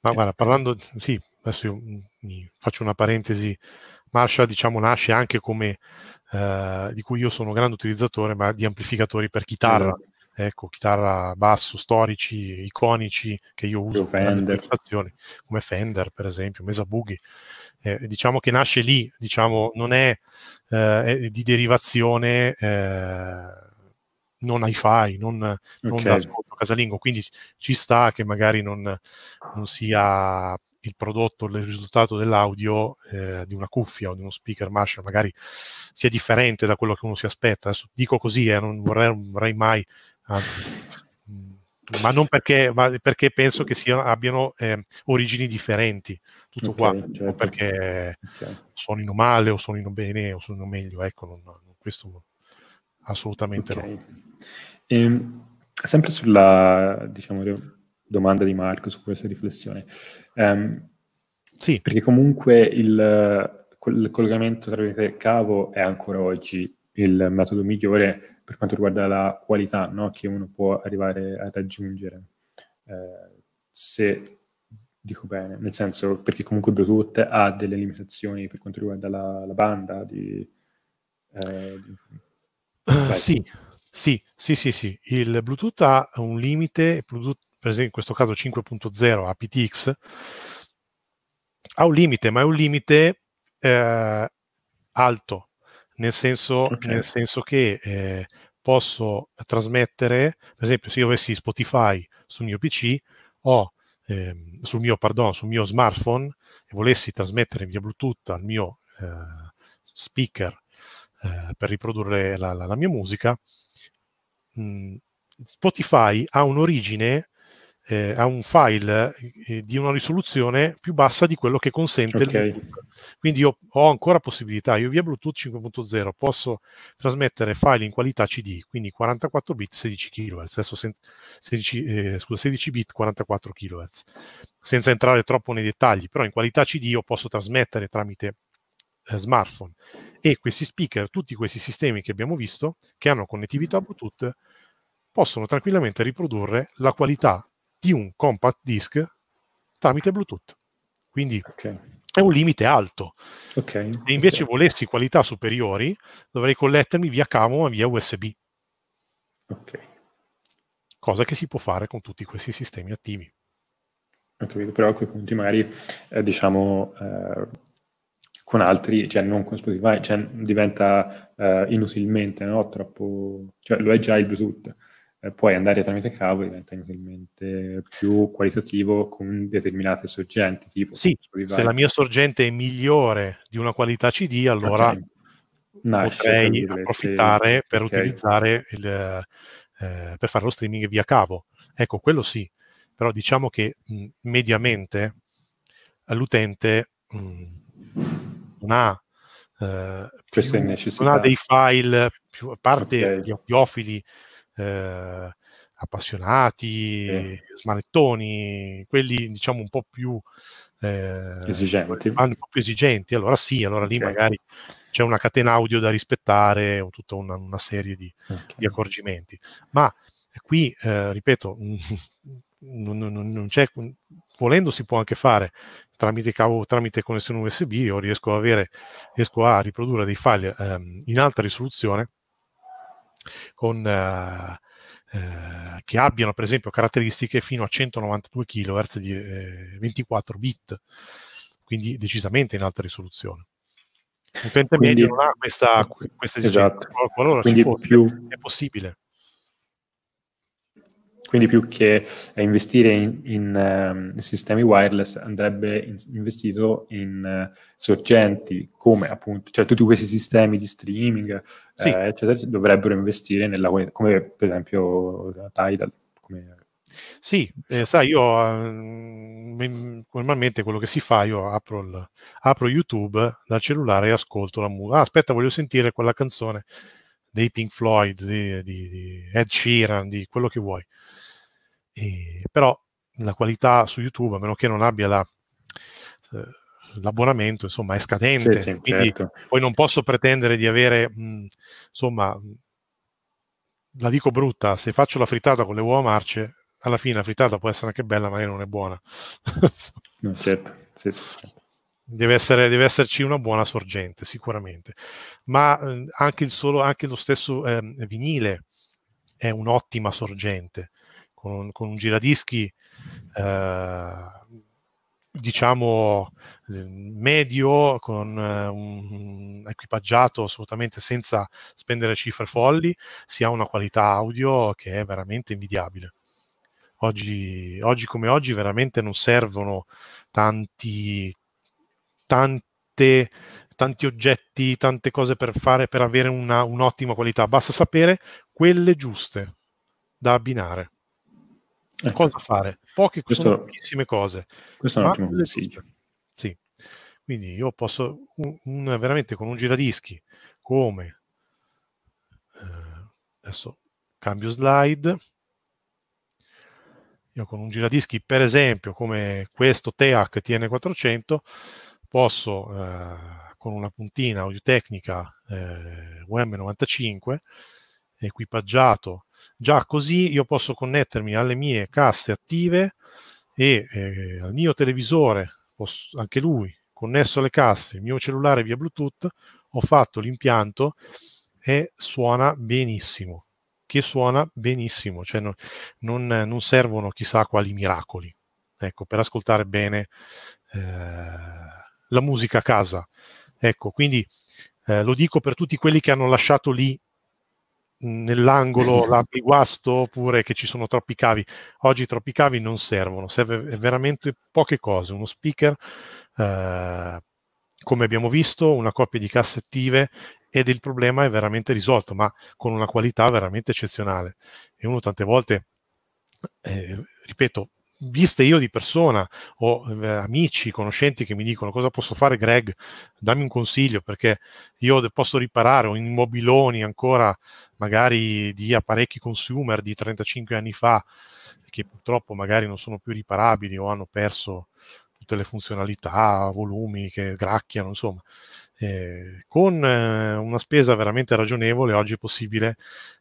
Ma guarda, parlando, sì, adesso io mm, mi faccio una parentesi, Marshall diciamo nasce anche come, eh, di cui io sono un grande utilizzatore, ma di amplificatori per chitarra, sì. Esatto. ecco, chitarra basso, storici, iconici, che io uso come Fender, per come Fender per esempio, Mesa Boogie, eh, diciamo che nasce lì, diciamo, non è, eh, è di derivazione eh, non hi-fi, non, okay. da ascolto casalingo, quindi ci sta che magari non, non sia il prodotto, il risultato dell'audio eh, di una cuffia o di uno speaker Marshall magari sia differente da quello che uno si aspetta. Adesso dico così, eh, non vorrei, vorrei mai, anzi, ma non perché, ma perché penso che sia, abbiano eh, origini differenti, tutto okay, qua, certo. perché okay. suonino male o suonino bene o suonino meglio, ecco, non, non, questo assolutamente okay. no. Ehm, e, sempre sulla diciamo, domanda di Marco, su questa riflessione, um, sì. perché comunque il, il collegamento tra cavo è ancora oggi il metodo migliore per quanto riguarda la qualità no, che uno può arrivare a raggiungere. Eh, se dico bene, nel senso perché comunque Bluetooth ha delle limitazioni per quanto riguarda la, la banda di, eh, di... Uh, sì, sì, sì, sì, sì, il Bluetooth ha un limite, Bluetooth, per esempio in questo caso 5.0 aptX ha un limite, ma è un limite eh, alto, nel senso, okay. nel senso che eh, posso trasmettere, per esempio, se io avessi Spotify sul mio PC o eh, sul, mio, pardon, sul mio smartphone e volessi trasmettere via Bluetooth al mio eh, speaker eh, per riprodurre la, la, la mia musica, mh, mhmm, Spotify ha un'origine eh, a un file eh, di una risoluzione più bassa di quello che consente okay. il Bluetooth. Quindi io ho ancora possibilità, io via Bluetooth 5.0 posso trasmettere file in qualità CD, quindi 44 bit 16 kHz, adesso sen- 16, eh, scusa, 16 bit 44 kHz, senza entrare troppo nei dettagli, però in qualità CD io posso trasmettere tramite eh, smartphone e questi speaker, tutti questi sistemi che abbiamo visto, che hanno connettività Bluetooth, possono tranquillamente riprodurre la qualità di un compact disc tramite Bluetooth. Quindi okay. è un limite alto. Okay. Se invece okay. volessi qualità superiori, dovrei collettermi via cavo e via USB. Cosa che si può fare con tutti questi sistemi attivi. Ho capito, però a quei punti magari eh, diciamo eh, con altri, cioè non con Spotify, cioè diventa eh, inutilmente no? troppo, cioè lo è già il Bluetooth puoi andare tramite cavo diventa inutilmente più qualitativo con determinate sorgenti. Tipo sì, se la mia sorgente è migliore di una qualità CD, allora okay. Nasce, potrei approfittare le... per utilizzare il, eh, eh, per fare lo streaming via cavo. Ecco, quello sì, però diciamo che mh, mediamente eh, l'utente mh, non ha eh, più, non ha dei file più, a parte okay. gli audiofili eh, appassionati, sì. smanettoni, quelli diciamo un po' più eh, esigenti. Un po più esigenti, allora sì, allora lì okay. magari c'è una catena audio da rispettare o tutta una, una serie di, okay. di, accorgimenti. Ma qui, eh, ripeto, non, non, non, c'è, volendo si può anche fare tramite cavo, tramite connessione USB, io riesco, avere, riesco a riprodurre dei file ehm, in alta risoluzione con, eh, eh, che abbiano per esempio caratteristiche fino a 192 kHz di eh, 24 bit, quindi decisamente in alta risoluzione. L'utente medio non ha questa, eh, questa esigenza, esatto. qualora quindi ci fosse, più... è possibile. Quindi più che eh, investire in, in, in ehm, sistemi wireless andrebbe in, investito in eh, sorgenti come appunto, cioè tutti questi sistemi di streaming, eh, sì. eh, eccetera, dovrebbero investire nella come per esempio Tidal. Come... Sì, eh, sai, io um, normalmente quello che si fa, io apro, il, apro YouTube dal cellulare e ascolto la musica. Ah, aspetta, voglio sentire quella canzone dei Pink Floyd, di, di, di Ed Sheeran, di quello che vuoi. E, però la qualità su YouTube, a meno che non abbia la, eh, l'abbonamento, insomma, è scadente. Sì, sì, quindi certo. poi non posso pretendere di avere, mh, insomma, la dico brutta, se faccio la frittata con le uova marce, alla fine la frittata può essere anche bella, magari non è buona. no, certo, sì, sì. Certo. Deve, essere, deve, esserci una buona sorgente, sicuramente. Ma eh, anche, solo, anche, lo stesso eh, vinile è un'ottima sorgente con un, con un giradischi eh, diciamo medio con eh, un equipaggiato assolutamente senza spendere cifre folli si ha una qualità audio che è veramente invidiabile oggi, oggi come oggi veramente non servono tanti tante, tanti oggetti tante cose per fare per avere una, un'ottima qualità basta sapere quelle giuste da abbinare ecco. cosa fare. Poche questo, sono pochissime cose. Questo è un ottimo consiglio. Sì. Quindi io posso un, un, veramente con un giradischi come eh, adesso cambio slide. Io con un giradischi, per esempio, come questo TEAC TN400, posso eh, con una puntina Audio Tecnica eh, UM95 equipaggiato Già così io posso connettermi alle mie casse attive e eh, al mio televisore, posso, anche lui connesso alle casse, il mio cellulare via Bluetooth, ho fatto l'impianto e suona benissimo, che suona benissimo, cioè non, non, non servono chissà quali miracoli, ecco, per ascoltare bene eh, la musica a casa. Ecco, quindi eh, lo dico per tutti quelli che hanno lasciato lì nell'angolo l'ambiguasto oppure che ci sono troppi cavi. Oggi troppi cavi non servono, serve veramente poche cose. Uno speaker, eh, come abbiamo visto, una coppia di casse attive ed il problema è veramente risolto, ma con una qualità veramente eccezionale. E uno tante volte, eh, ripeto, viste io di persona o eh, amici, conoscenti che mi dicono cosa posso fare Greg, dammi un consiglio perché io posso riparare, ho in mobiloni ancora magari di apparecchi consumer di 35 anni fa che purtroppo magari non sono più riparabili o hanno perso tutte le funzionalità, volumi che gracchiano, insomma. Eh, con eh, una spesa veramente ragionevole oggi è possibile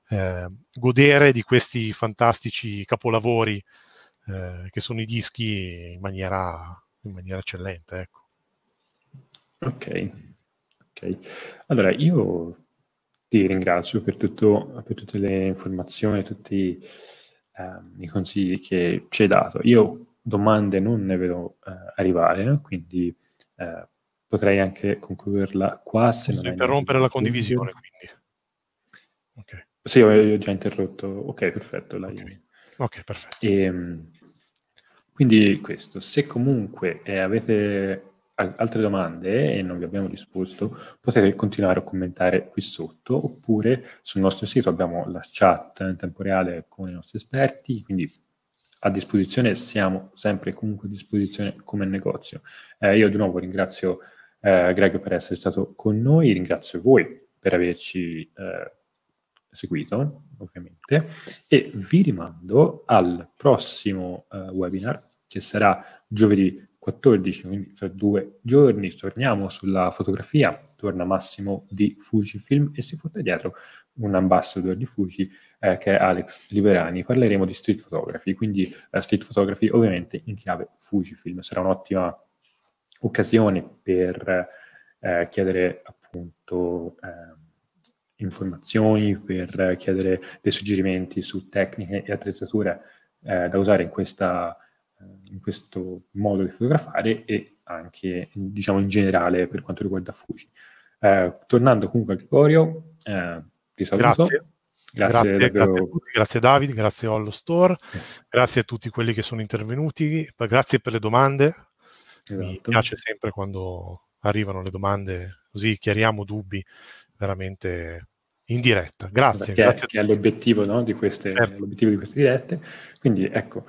eh, godere di questi fantastici capolavori eh, che sono i dischi in maniera, in maniera eccellente. Ecco. Ok. ok. Allora, io ti ringrazio per, tutto, per tutte le informazioni, tutti ehm, i consigli che ci hai dato. Io domande non ne vedo eh, arrivare, quindi eh, potrei anche concluderla qua. Se non interrompere la condivisione, quindi. Okay. Sì, ho, ho già interrotto. Ok, perfetto. Okay. ok, perfetto. E, ehm, quindi questo, se comunque eh, avete altre domande e non vi abbiamo risposto, potete continuare a commentare qui sotto oppure sul nostro sito abbiamo la chat in tempo reale con i nostri esperti, quindi a disposizione siamo sempre comunque a disposizione come negozio. Eh, io di nuovo ringrazio eh, Greg per essere stato con noi, ringrazio voi per averci eh, seguito ovviamente e vi rimando al prossimo eh, webinar che sarà giovedì 14, quindi fra due giorni torniamo sulla fotografia, torna Massimo di Fujifilm e si porta dietro un ambassador di Fuji eh, che è Alex Liberani. Parleremo di street photography, quindi eh, street photography ovviamente in chiave Fujifilm. Sarà un'ottima occasione per eh, chiedere appunto ehm, informazioni, per chiedere dei suggerimenti su tecniche e attrezzature eh, da usare in questa eh, in questo modo di fotografare e anche diciamo in generale per quanto riguarda Fuji. Eh, tornando comunque a Gregorio, eh, ti saluto. Grazie. Grazie, grazie, grazie, a tutti, grazie David, grazie allo Store, eh. grazie a tutti quelli che sono intervenuti, grazie per le domande. Esatto. Mi piace sempre quando arrivano le domande, così chiariamo dubbi veramente in diretta. Grazie. Che, grazie che è l'obiettivo, no, di queste, certo. l'obiettivo, di queste, dirette. Quindi ecco,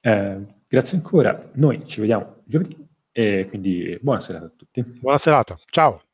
eh, Grazie ancora, noi ci vediamo giovedì e quindi buona serata a tutti. Buona serata, ciao.